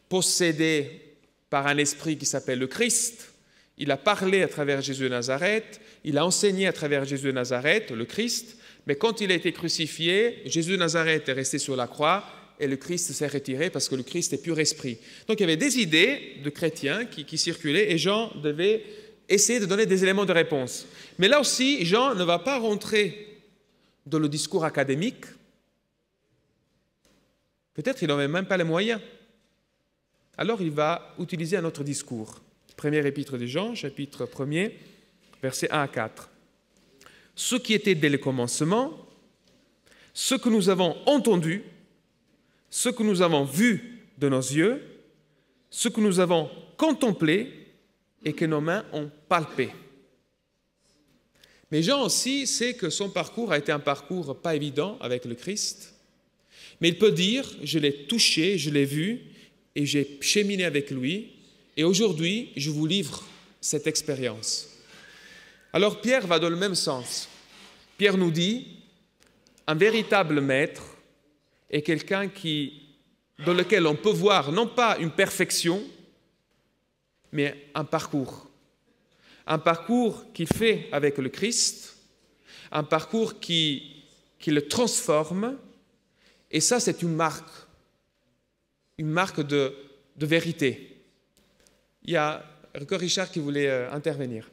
possédé par un esprit qui s'appelle le Christ. Il a parlé à travers Jésus de Nazareth, il a enseigné à travers Jésus de Nazareth, le Christ, mais quand il a été crucifié, Jésus de Nazareth est resté sur la croix et le Christ s'est retiré parce que le Christ est pur esprit. Donc il y avait des idées de chrétiens qui, qui circulaient et Jean devait essayer de donner des éléments de réponse. Mais là aussi, Jean ne va pas rentrer dans le discours académique. Peut-être il n'en avait même pas les moyens alors il va utiliser un autre discours. Premier épître de Jean, chapitre 1er, versets 1 à 4. Ce qui était dès le commencement, ce que nous avons entendu, ce que nous avons vu de nos yeux, ce que nous avons contemplé et que nos mains ont palpé. Mais Jean aussi sait que son parcours a été un parcours pas évident avec le Christ, mais il peut dire, je l'ai touché, je l'ai vu, et j'ai cheminé avec lui. Et aujourd'hui, je vous livre cette expérience. Alors Pierre va dans le même sens. Pierre nous dit, un véritable maître est quelqu'un qui, dans lequel on peut voir non pas une perfection, mais un parcours. Un parcours qui fait avec le Christ, un parcours qui, qui le transforme, et ça c'est une marque une marque de, vérité. Il y a Richard qui voulait euh, intervenir.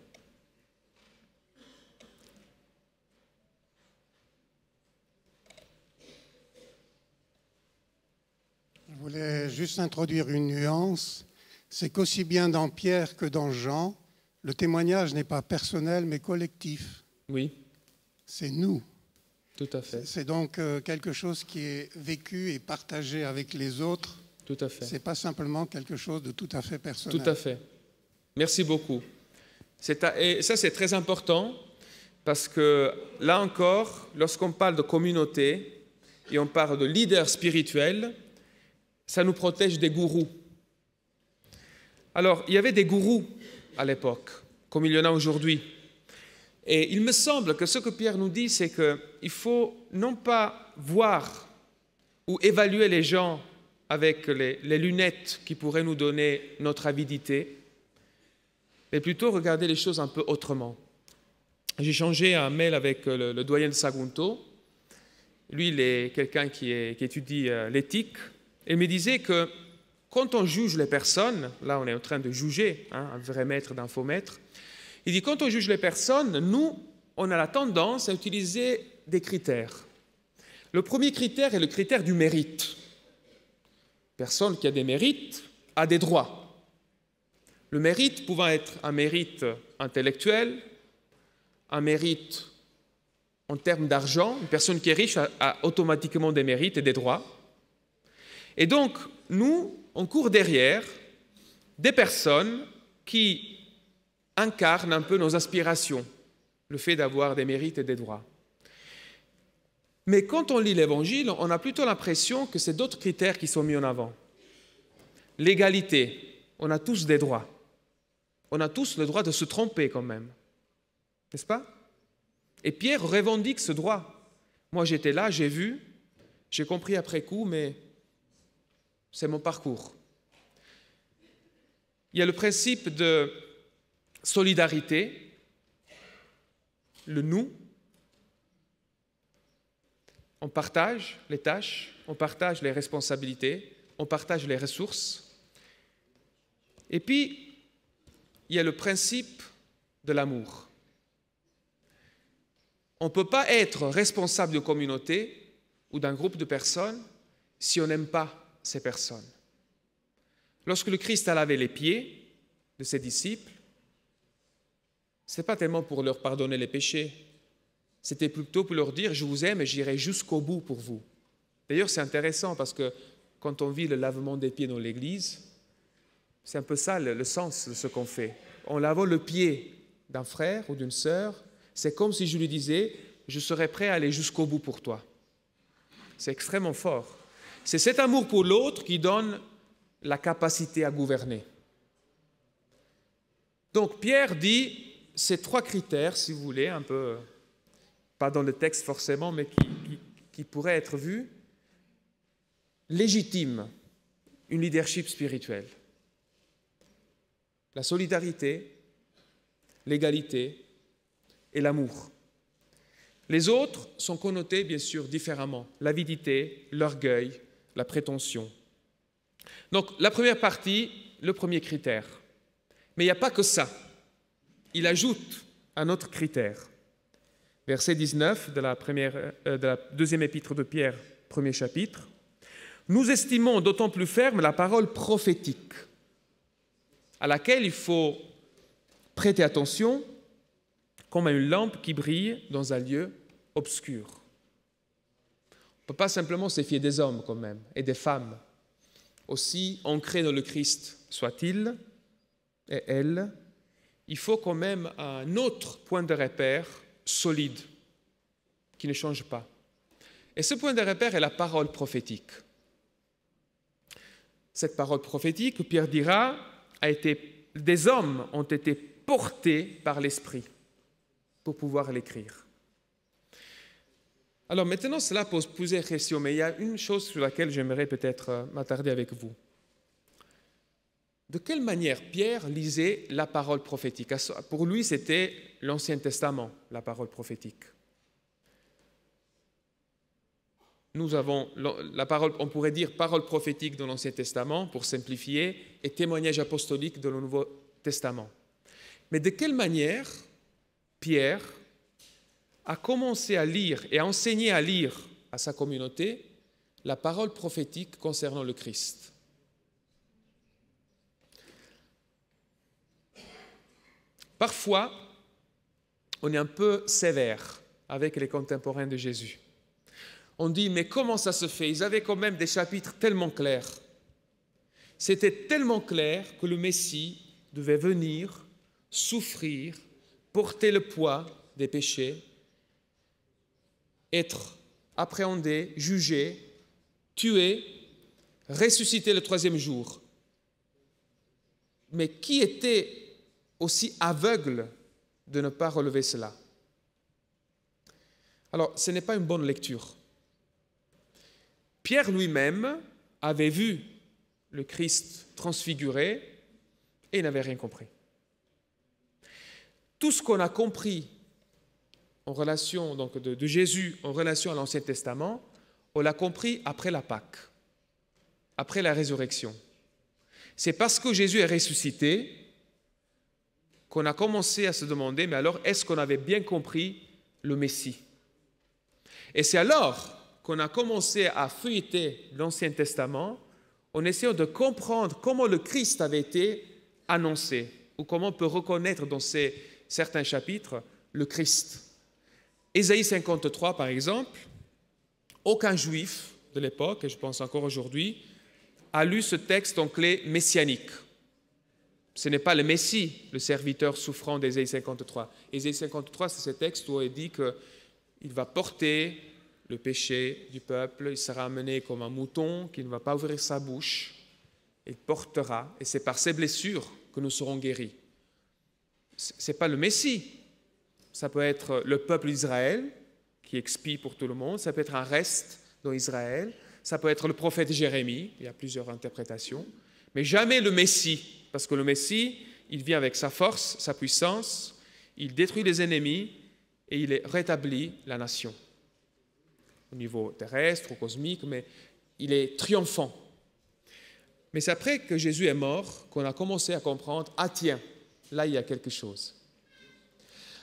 Je voulais juste introduire une nuance, c'est qu'aussi bien dans Pierre que dans Jean, le témoignage n'est pas personnel mais collectif. Oui. C'est nous. Tout à fait. C'est donc euh, quelque chose qui est vécu et partagé avec les autres tout à fait. Ce n'est pas simplement quelque chose de tout à fait personnel. Tout à fait. Merci beaucoup. Et ça, c'est très important parce que là encore, lorsqu'on parle de communauté et on parle de leader spirituel, ça nous protège des gourous. Alors, il y avait des gourous à l'époque, comme il y en a aujourd'hui. Et il me semble que ce que Pierre nous dit, c'est qu'il faut non pas voir ou évaluer les gens avec les, lunettes qui pourraient nous donner notre avidité, mais plutôt regarder les choses un peu autrement. J'ai changé un mail avec euh, le, doyen de Sagunto. Lui, il est quelqu'un qui, étudie euh, l'éthique. Il me disait que quand on juge les personnes, là on est en train de juger, hein, un vrai maître d'un faux maître, il dit quand on juge les personnes, nous, on a la tendance à utiliser des critères. Le premier critère est le critère du mérite personne qui a des mérites a des droits. Le mérite pouvant être un mérite intellectuel, un mérite en termes d'argent, une personne qui est riche a, automatiquement des mérites et des droits. Et donc, nous, on court derrière des personnes qui incarnent un peu nos aspirations, le fait d'avoir des mérites et des droits. Mais quand on lit l'Évangile, on a plutôt l'impression que c'est d'autres critères qui sont mis en avant. L'égalité, on a tous des droits. On a tous le droit de se tromper quand même. N'est-ce pas Et Pierre revendique ce droit. Moi j'étais là, j'ai vu, j'ai compris après coup, mais c'est mon parcours. Il y a le principe de solidarité, le nous, on partage les tâches, on partage les responsabilités, on partage les ressources. Et puis, il y a le principe de l'amour. On ne peut pas être responsable de communauté ou d'un groupe de personnes si on n'aime pas ces personnes. Lorsque le Christ a lavé les pieds de ses disciples, ce n'est pas tellement pour leur pardonner les péchés, c'était plutôt pour leur dire Je vous aime et j'irai jusqu'au bout pour vous. D'ailleurs, c'est intéressant parce que quand on vit le lavement des pieds dans l'église, c'est un peu ça le, sens de ce qu'on fait. On lavant le pied d'un frère ou d'une sœur, c'est comme si je lui disais Je serai prêt à aller jusqu'au bout pour toi. C'est extrêmement fort. C'est cet amour pour l'autre qui donne la capacité à gouverner. Donc Pierre dit ces trois critères, si vous voulez, un peu pas dans le texte forcément, mais qui, qui pourrait être vu, légitime une leadership spirituelle. La solidarité, l'égalité et l'amour. Les autres sont connotés bien sûr différemment, l'avidité, l'orgueil, la prétention. Donc la première partie, le premier critère. Mais il n'y a pas que ça. Il ajoute un autre critère verset 19 euh, de la, deuxième épître de Pierre, premier chapitre, nous estimons d'autant plus ferme la parole prophétique, à laquelle il faut prêter attention comme à une lampe qui brille dans un lieu obscur. On ne peut pas simplement se fier des hommes quand même, et des femmes, aussi ancrées dans le Christ soit-il, et elle, il faut quand même un autre point de repère solide, qui ne change pas. Et ce point de repère est la parole prophétique. Cette parole prophétique, Pierre dira, a été, des hommes ont été portés par l'Esprit pour pouvoir l'écrire. Alors maintenant, cela pose plusieurs questions, mais il y a une chose sur laquelle j'aimerais peut-être euh, m'attarder avec vous de quelle manière Pierre lisait la parole prophétique Pour lui, c'était l'Ancien Testament, la parole prophétique. Nous avons la parole, on pourrait dire parole prophétique de l'Ancien Testament, pour simplifier, et témoignage apostolique de le Nouveau Testament. Mais de quelle manière Pierre a commencé à lire et à enseigner à lire à sa communauté la parole prophétique concernant le Christ Parfois, on est un peu sévère avec les contemporains de Jésus. On dit, mais comment ça se fait Ils avaient quand même des chapitres tellement clairs. C'était tellement clair que le Messie devait venir, souffrir, porter le poids des péchés, être appréhendé, jugé, tué, ressuscité le troisième jour. Mais qui était aussi aveugle de ne pas relever cela. Alors, ce n'est pas une bonne lecture. Pierre lui-même avait vu le Christ transfiguré et n'avait rien compris. Tout ce qu'on a compris en relation donc de, de Jésus en relation à l'Ancien Testament, on l'a compris après la Pâque, après la résurrection. C'est parce que Jésus est ressuscité qu'on a commencé à se demander, mais alors est-ce qu'on avait bien compris le Messie Et c'est alors qu'on a commencé à feuilleter l'Ancien Testament en essayant de comprendre comment le Christ avait été annoncé, ou comment on peut reconnaître dans ces, certains chapitres le Christ. Ésaïe 53, par exemple, aucun juif de l'époque, et je pense encore aujourd'hui, a lu ce texte en clé messianique ce n'est pas le Messie, le serviteur souffrant d'Ésaïe 53. Ésaïe 53, c'est ce texte où il dit qu'il va porter le péché du peuple, il sera amené comme un mouton qui ne va pas ouvrir sa bouche, il portera, et c'est par ses blessures que nous serons guéris. Ce n'est pas le Messie, ça peut être le peuple d'Israël qui expie pour tout le monde, ça peut être un reste dans Israël, ça peut être le prophète Jérémie, il y a plusieurs interprétations, mais jamais le Messie parce que le Messie, il vient avec sa force, sa puissance, il détruit les ennemis et il rétablit la nation. Au niveau terrestre ou cosmique, mais il est triomphant. Mais c'est après que Jésus est mort qu'on a commencé à comprendre, ah tiens, là il y a quelque chose.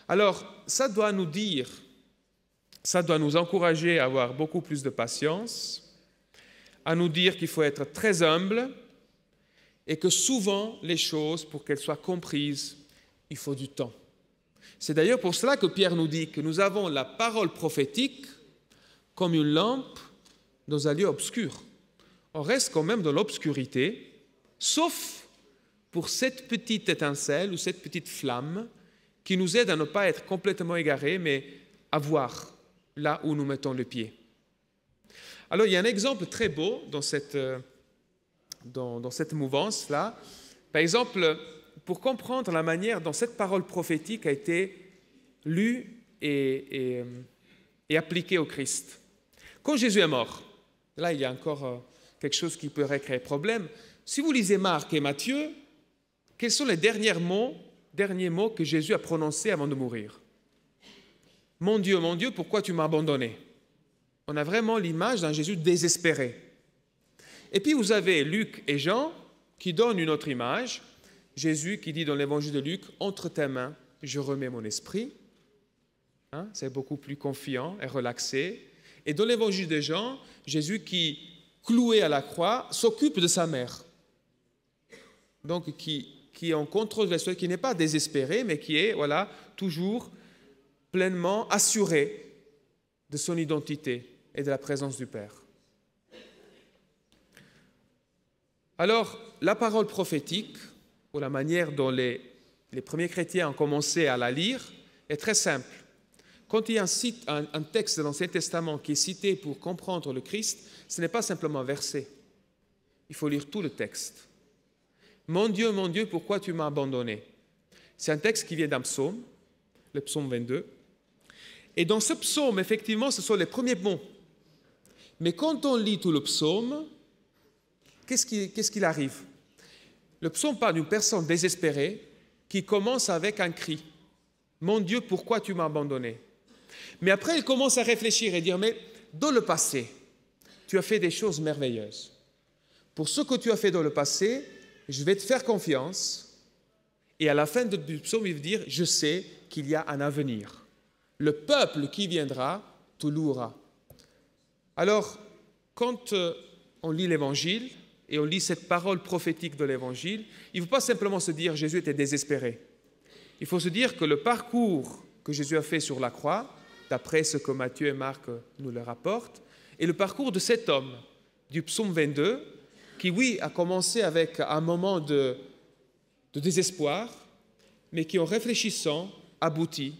Alors, ça doit nous dire, ça doit nous encourager à avoir beaucoup plus de patience, à nous dire qu'il faut être très humble, et que souvent les choses, pour qu'elles soient comprises, il faut du temps. C'est d'ailleurs pour cela que Pierre nous dit que nous avons la parole prophétique comme une lampe dans un lieu obscur. On reste quand même dans l'obscurité, sauf pour cette petite étincelle ou cette petite flamme qui nous aide à ne pas être complètement égarés, mais à voir là où nous mettons le pied. Alors il y a un exemple très beau dans cette euh, dans, cette mouvance-là. Par exemple, pour comprendre la manière dont cette parole prophétique a été lue et, appliquée au Christ. Quand Jésus est mort, là il y a encore euh, quelque chose qui pourrait créer problème. Si vous lisez Marc et Matthieu, quels sont les derniers mots, derniers mots que Jésus a prononcés avant de mourir Mon Dieu, mon Dieu, pourquoi tu m'as abandonné On a vraiment l'image d'un Jésus désespéré. Et puis vous avez Luc et Jean qui donnent une autre image. Jésus qui dit dans l'évangile de Luc, entre tes mains, je remets mon esprit. Hein, c'est beaucoup plus confiant et relaxé. Et dans l'évangile de Jean, Jésus qui, cloué à la croix, s'occupe de sa mère. Donc qui, qui est en contrôle de la qui n'est pas désespéré, mais qui est voilà toujours pleinement assuré de son identité et de la présence du Père. Alors, la parole prophétique, ou la manière dont les, premiers chrétiens ont commencé à la lire, est très simple. Quand il y a un, un texte de l'Ancien Testament qui est cité pour comprendre le Christ, ce n'est pas simplement un verset. Il faut lire tout le texte. Mon Dieu, mon Dieu, pourquoi tu m'as abandonné C'est un texte qui vient d'un psaume, le psaume 22. Et dans ce psaume, effectivement, ce sont les premiers mots. Mais quand on lit tout le psaume, qu'est-ce qu'il arrive Le psaume parle d'une personne désespérée qui commence avec un cri. Mon Dieu, pourquoi tu m'as abandonné Mais après, il commence à réfléchir et dire, mais dans le passé, tu as fait des choses merveilleuses. Pour ce que tu as fait dans le passé, je vais te faire confiance. Et à la fin du psaume, il veut dire, je sais qu'il y a un avenir. Le peuple qui viendra te louera. Alors, quand euh, on lit l'Évangile, et on lit cette parole prophétique de l'Évangile, il ne faut pas simplement se dire Jésus était désespéré. Il faut se dire que le parcours que Jésus a fait sur la croix, d'après ce que Matthieu et Marc nous le rapportent, est le parcours de cet homme du psaume 22, qui oui a commencé avec un moment de, désespoir, mais qui en réfléchissant aboutit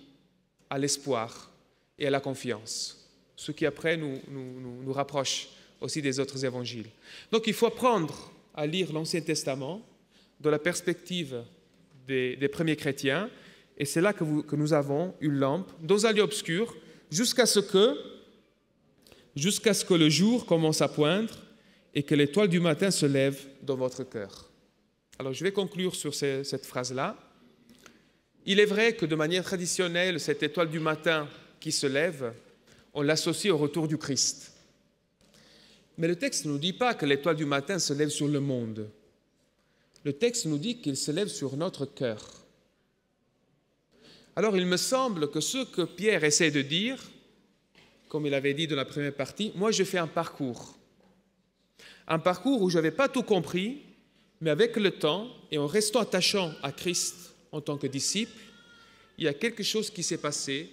à l'espoir et à la confiance, ce qui après nous, nous rapproche aussi des autres évangiles. Donc il faut apprendre à lire l'Ancien Testament de la perspective des, premiers chrétiens, et c'est là que, nous avons une lampe dans un lieu obscur, jusqu'à ce que, jusqu'à ce que le jour commence à poindre et que l'étoile du matin se lève dans votre cœur. Alors je vais conclure sur cette phrase-là. Il est vrai que de manière traditionnelle, cette étoile du matin qui se lève, on l'associe au retour du Christ. Mais le texte ne nous dit pas que l'étoile du matin se lève sur le monde. Le texte nous dit qu'il se lève sur notre cœur. Alors il me semble que ce que Pierre essaie de dire, comme il avait dit dans la première partie, moi je fais un parcours. Un parcours où je n'avais pas tout compris, mais avec le temps et en restant attachant à Christ en tant que disciple, il y a quelque chose qui s'est passé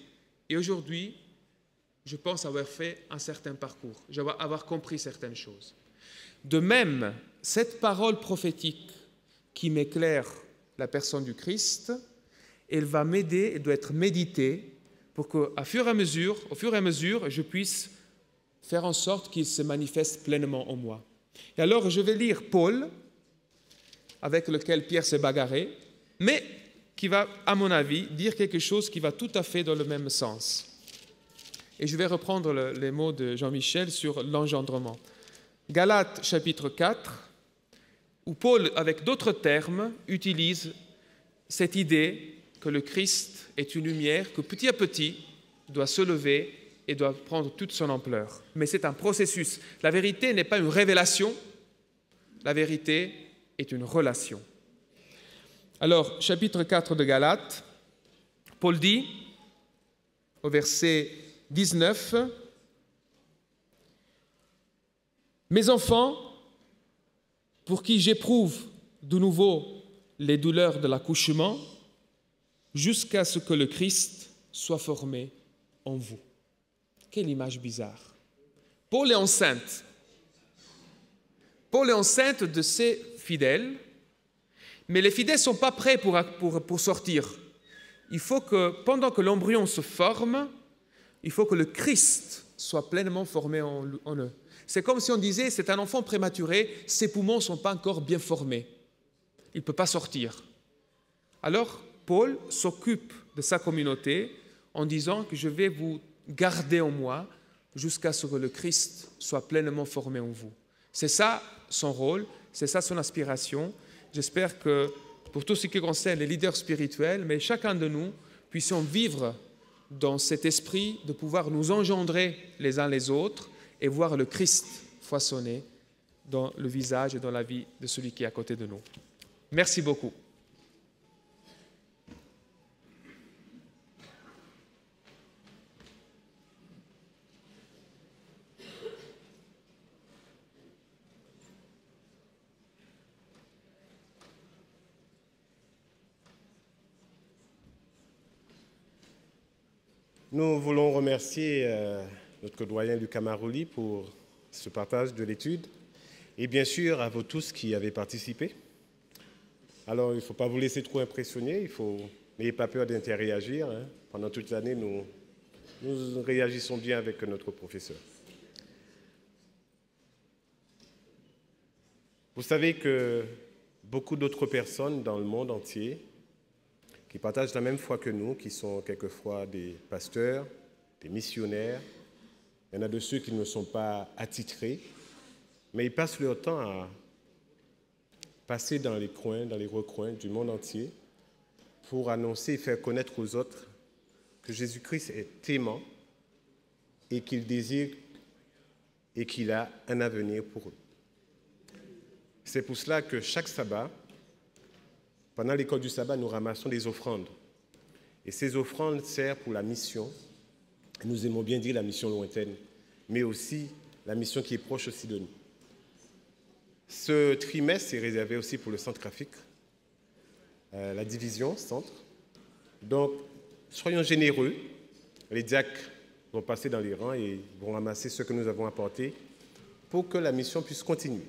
et aujourd'hui je pense avoir fait un certain parcours, avoir compris certaines choses. De même, cette parole prophétique qui m'éclaire la personne du Christ, elle va m'aider, et doit être méditée pour qu'au fur et à mesure, au fur et à mesure, je puisse faire en sorte qu'il se manifeste pleinement en moi. Et alors, je vais lire Paul, avec lequel Pierre s'est bagarré, mais qui va, à mon avis, dire quelque chose qui va tout à fait dans le même sens. Et je vais reprendre les mots de Jean-Michel sur l'engendrement. Galates chapitre 4, où Paul, avec d'autres termes, utilise cette idée que le Christ est une lumière que petit à petit doit se lever et doit prendre toute son ampleur. Mais c'est un processus. La vérité n'est pas une révélation, la vérité est une relation. Alors, chapitre 4 de Galates, Paul dit au verset 19. Mes enfants, pour qui j'éprouve de nouveau les douleurs de l'accouchement, jusqu'à ce que le Christ soit formé en vous. Quelle image bizarre. Paul est enceinte. Paul est enceinte de ses fidèles, mais les fidèles ne sont pas prêts pour, pour sortir. Il faut que pendant que l'embryon se forme, il faut que le Christ soit pleinement formé en, eux. C'est comme si on disait, c'est un enfant prématuré, ses poumons ne sont pas encore bien formés. Il ne peut pas sortir. Alors, Paul s'occupe de sa communauté en disant que je vais vous garder en moi jusqu'à ce que le Christ soit pleinement formé en vous. C'est ça son rôle, c'est ça son aspiration. J'espère que pour tout ce qui concerne les leaders spirituels, mais chacun de nous, puissions vivre dans cet esprit de pouvoir nous engendrer les uns les autres et voir le Christ façonné dans le visage et dans la vie de celui qui est à côté de nous. Merci beaucoup. Nous voulons remercier euh, notre doyen Lucas Maroli pour ce partage de l'étude et bien sûr à vous tous qui avez participé. Alors il ne faut pas vous laisser trop impressionner, il faut n'ayez pas peur d'interréagir. Hein. Pendant toute l'année, nous réagissons bien avec notre professeur. Vous savez que beaucoup d'autres personnes dans le monde entier qui partagent la même foi que nous, qui sont quelquefois des pasteurs, des missionnaires. Il y en a de ceux qui ne sont pas attitrés, mais ils passent leur temps à passer dans les coins, dans les recoins du monde entier pour annoncer et faire connaître aux autres que Jésus-Christ est aimant et qu'il désire et qu'il a un avenir pour eux. C'est pour cela que chaque sabbat, pendant l'école du sabbat, nous ramassons des offrandes. Et ces offrandes servent pour la mission. Nous aimons bien dire la mission lointaine, mais aussi la mission qui est proche aussi de nous. Ce trimestre est réservé aussi pour le centre graphique, euh, la division centre. Donc, soyons généreux. Les diacres vont passer dans les rangs et vont ramasser ce que nous avons apporté pour que la mission puisse continuer.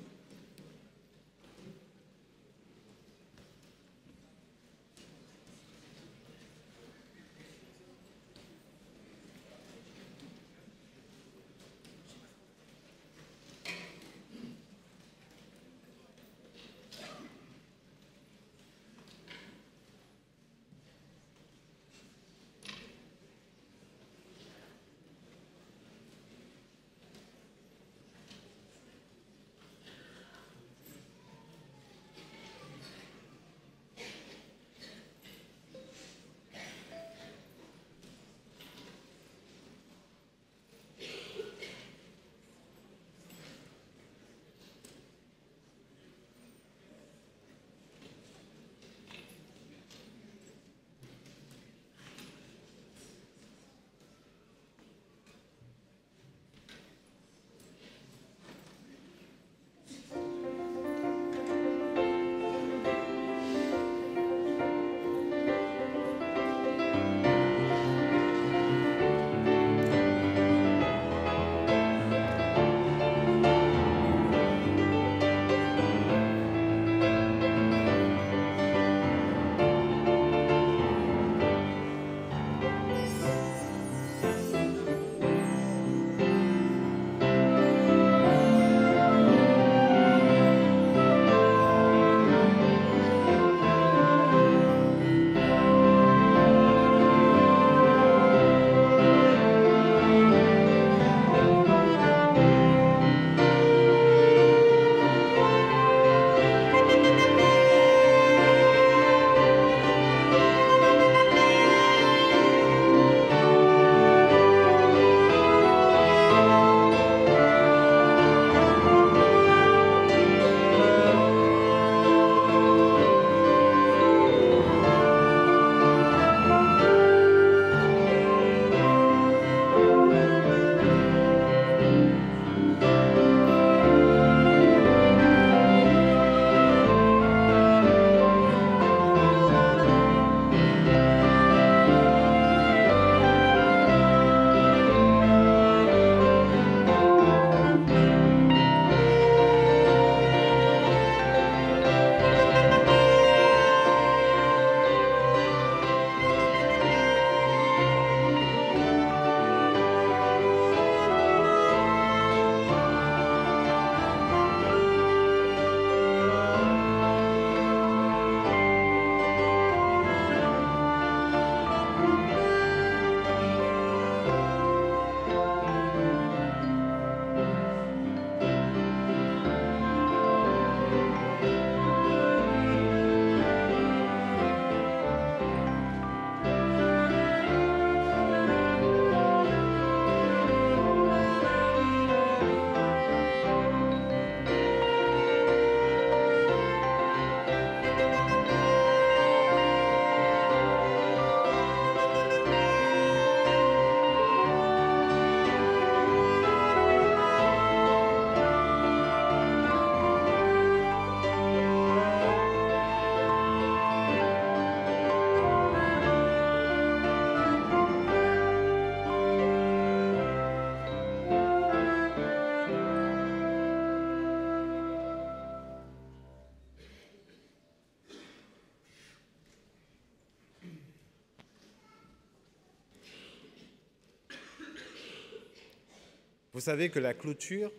Vous savez que la clôture,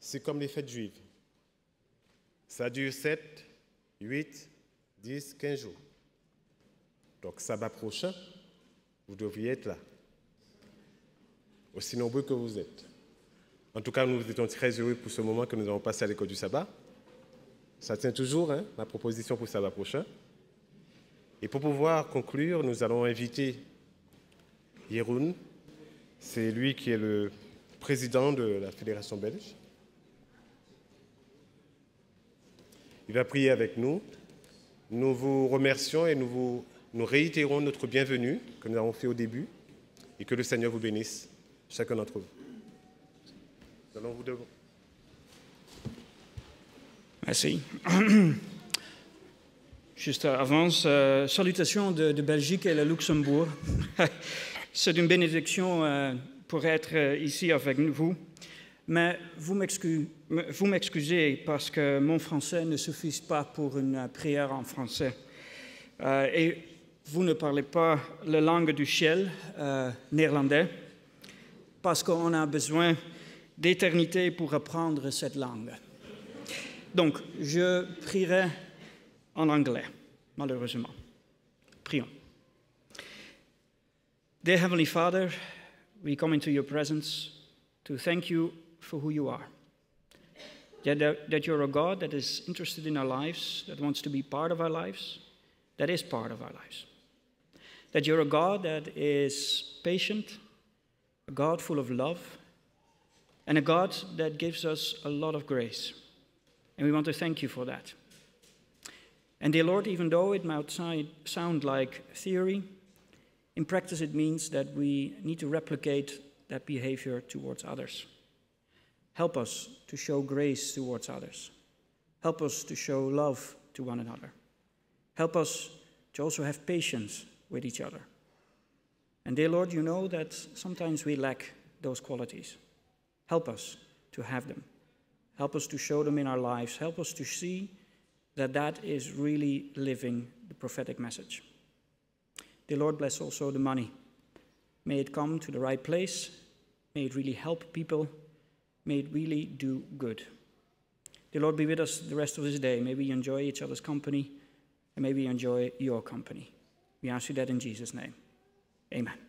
c'est comme les fêtes juives. Ça dure 7, 8, 10, 15 jours. Donc sabbat prochain, vous devriez être là, aussi nombreux que vous êtes. En tout cas, nous étions très heureux pour ce moment que nous avons passé à l'école du sabbat. Ça tient toujours, hein, ma proposition pour sabbat prochain. Et pour pouvoir conclure, nous allons inviter Yeroun. C'est lui qui est le président de la Fédération belge. Il va prier avec nous. Nous vous remercions et nous, réitérons notre bienvenue que nous avons fait au début et que le Seigneur vous bénisse, chacun d'entre vous. Nous allons vous devant. Merci. Juste avant, euh, salutations salutation de, Belgique et le Luxembourg. C'est une bénédiction euh, pour être euh, ici avec vous. Mais vous m'excusez parce que mon français ne suffit pas pour une prière en français. Euh, et vous ne parlez pas la langue du ciel euh, néerlandais parce qu'on a besoin d'éternité pour apprendre cette langue. Donc, je prierai en anglais, malheureusement. Prions. Dear Heavenly Father, we come into your presence to thank you for who you are. That, that you're a God that is interested in our lives, that wants to be part of our lives, that is part of our lives. That you're a God that is patient, a God full of love, and a God that gives us a lot of grace. And we want to thank you for that. And dear Lord, even though it might sound like theory, in practice, it means that we need to replicate that behavior towards others. Help us to show grace towards others. Help us to show love to one another. Help us to also have patience with each other. And dear Lord, you know that sometimes we lack those qualities. Help us to have them. Help us to show them in our lives. Help us to see that that is really living the prophetic message. The Lord, bless also the money. May it come to the right place. May it really help people. May it really do good. The Lord, be with us the rest of this day. May we enjoy each other's company, and may we enjoy your company. We ask you that in Jesus' name. Amen.